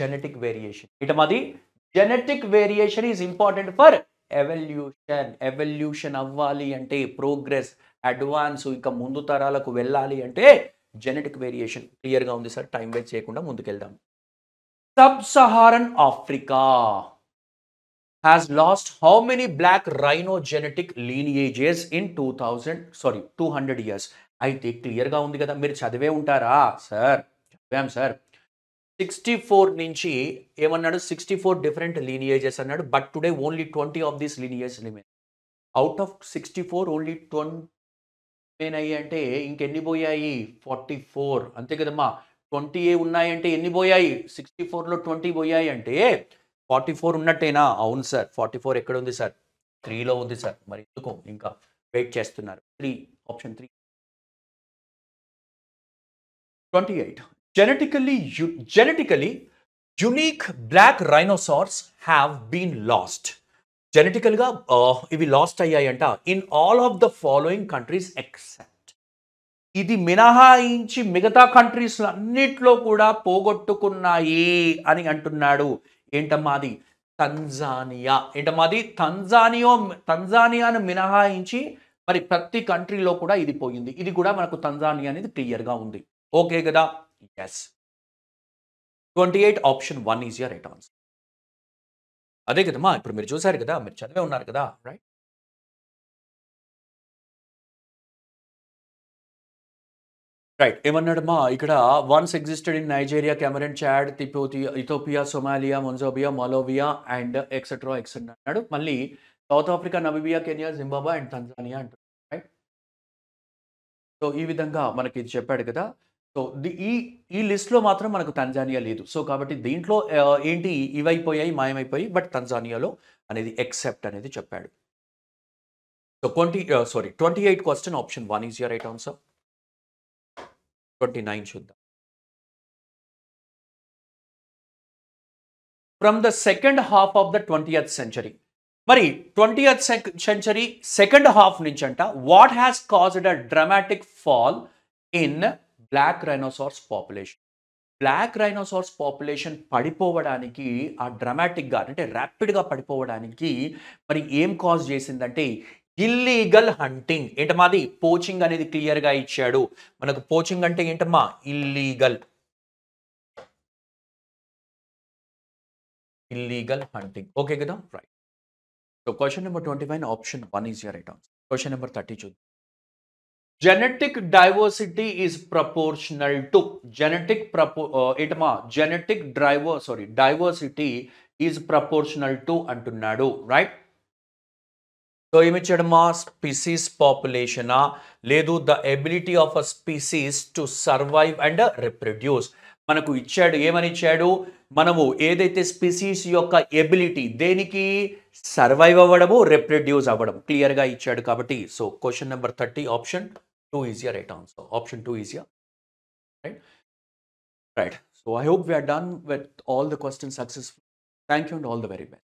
జెనెటిక్ వేరియేషన్ ఇటు మాది genetic variation is important for evolution evolution అవ్వాలి అంటే ప్రోగ్రెస్ అడ్వాన్స్ ఇంకా ముందు తరాలకు వెళ్ళాలి అంటే జెనెటిక్ వేరియేషన్ క్లియర్గా ఉంది సార్ టైం వేస్ట్ చేయకుండా ముందుకెళ్దాం sub Saharan Africa lost how lost black rhino genetic black in two thousand sorry two hundred years అయితే క్లియర్గా ఉంది కదా మీరు చదివే ఉంటారా సార్ చదివాం సార్ సిక్స్టీ ఫోర్ నుంచి ఏమన్నాడు సిక్స్టీ ఫోర్ డిఫరెంట్ లీనియేజెస్ అన్నాడు but today only twenty of these lineage limit out of sixty four only twenty అంటే ఇంకెన్ని పోయాయి ఫార్టీ ఫోర్ అంతే కదమ్మా ట్వంటీ ఏ ఉన్నాయంటే ఎన్ని పోయాయి సిక్స్టీ ఫోర్లో ట్వంటీ పోయాయి అంటే ఫార్టీ ఫోర్ ఉన్నట్టేనా అవును సార్ ఫార్టీ ఫోర్ ఎక్కడ ఉంది సార్ త్రీలో ఉంది సార్ మరి ఎందుకు ఇంకా వెయిట్ చేస్తున్నారు three option three twenty eight genetically you genetically unique black rhinoceros have been lost జెనెటికల్గా ఇవి లాస్ట్ అయ్యాయంట in all of the following countries except ఇది మినహాయించి మిగతా కంట్రీస్ అన్నిట్లో కూడా పోగొట్టుకున్నాయి అని అంటున్నాడు ఏంటమ్మా అది తంజానియా ఏంటమ్మా అది తంజానియో తంజానియాను మినహాయించి మరి ప్రతి కంట్రీలో కూడా ఇది పోయింది ఇది కూడా మనకు తంజానియా అనేది క్లియర్గా ఉంది ఓకే కదా yes twenty eight option one is your right answer అదే కదమ్మా ఇప్పుడు మీరు చూసారు కదా మీరు చదివే ఉన్నారు కదా రైట్ రైట్ ఏమన్నాడమ్మా ఇక్కడ once existed in Nigeria Cameroon Chad Ethiopia Ethiopia Somalia Mozambique Malawi and etcetera etcetera అన్నాడు మళ్ళీ South Africa Namibia Kenya Zimbabwe and Tanzania అంటారు రైట్ సో ఈ విధంగా మనకి ఇది చెప్పాడు కదా సో ఈ ఈ లిస్ట్లో మాత్రం మనకు తంజానియా లేదు సో కాబట్టి దీంట్లో ఏంటి ఇవైపోయాయి మాయమైపోయి బట్ తంజానియాలో అనేది ఎక్సెప్ట్ అనేది చెప్పాడు so twenty sorry twenty eight question option one is your right answer twenty nine చూద్దాం from the second half of the twentieth century మరి ట్వంటీ సెంచరీ సెకండ్ హాఫ్ నుంచి అంట what has caused a dramatic fall in black rhinoceros population black rhinoceros population పడిపోవడానికి ఆ డ్రమాటిక్గా అంటే ర్యాపిడ్గా పడిపోవడానికి మరి ఏం కాజ్ చేసిందంటే ఇల్లీగల్ హంటింగ్ మాది పోచింగ్ అనేది క్లియర్గా ఇచ్చాడు మనకు పోచింగ్ అంటే ఏంటమ్మా ఇల్లీగల్ ఇల్లీగల్ హంటింగ్ ఓకే కదా right so question number twenty five option one is right answer question number thirty చూద్దాం genetic diversity is proportional to genetic ప్రపో ఇటమా genetic driver sorry diversity is proportional to అంటున్నాడు right So, image species population ledu the ability of a species to survive and reproduce. Manaku ichadu, yemani chadu, manavu, edete species yoka ability, deniki, survive avadabu, reproduce avadabu. Clear ga ichadu So, question number 30, option 2 is your right answer. Option 2 is your right. Right. So, I hope we are done with all the questions successfully. Thank you and all the very best.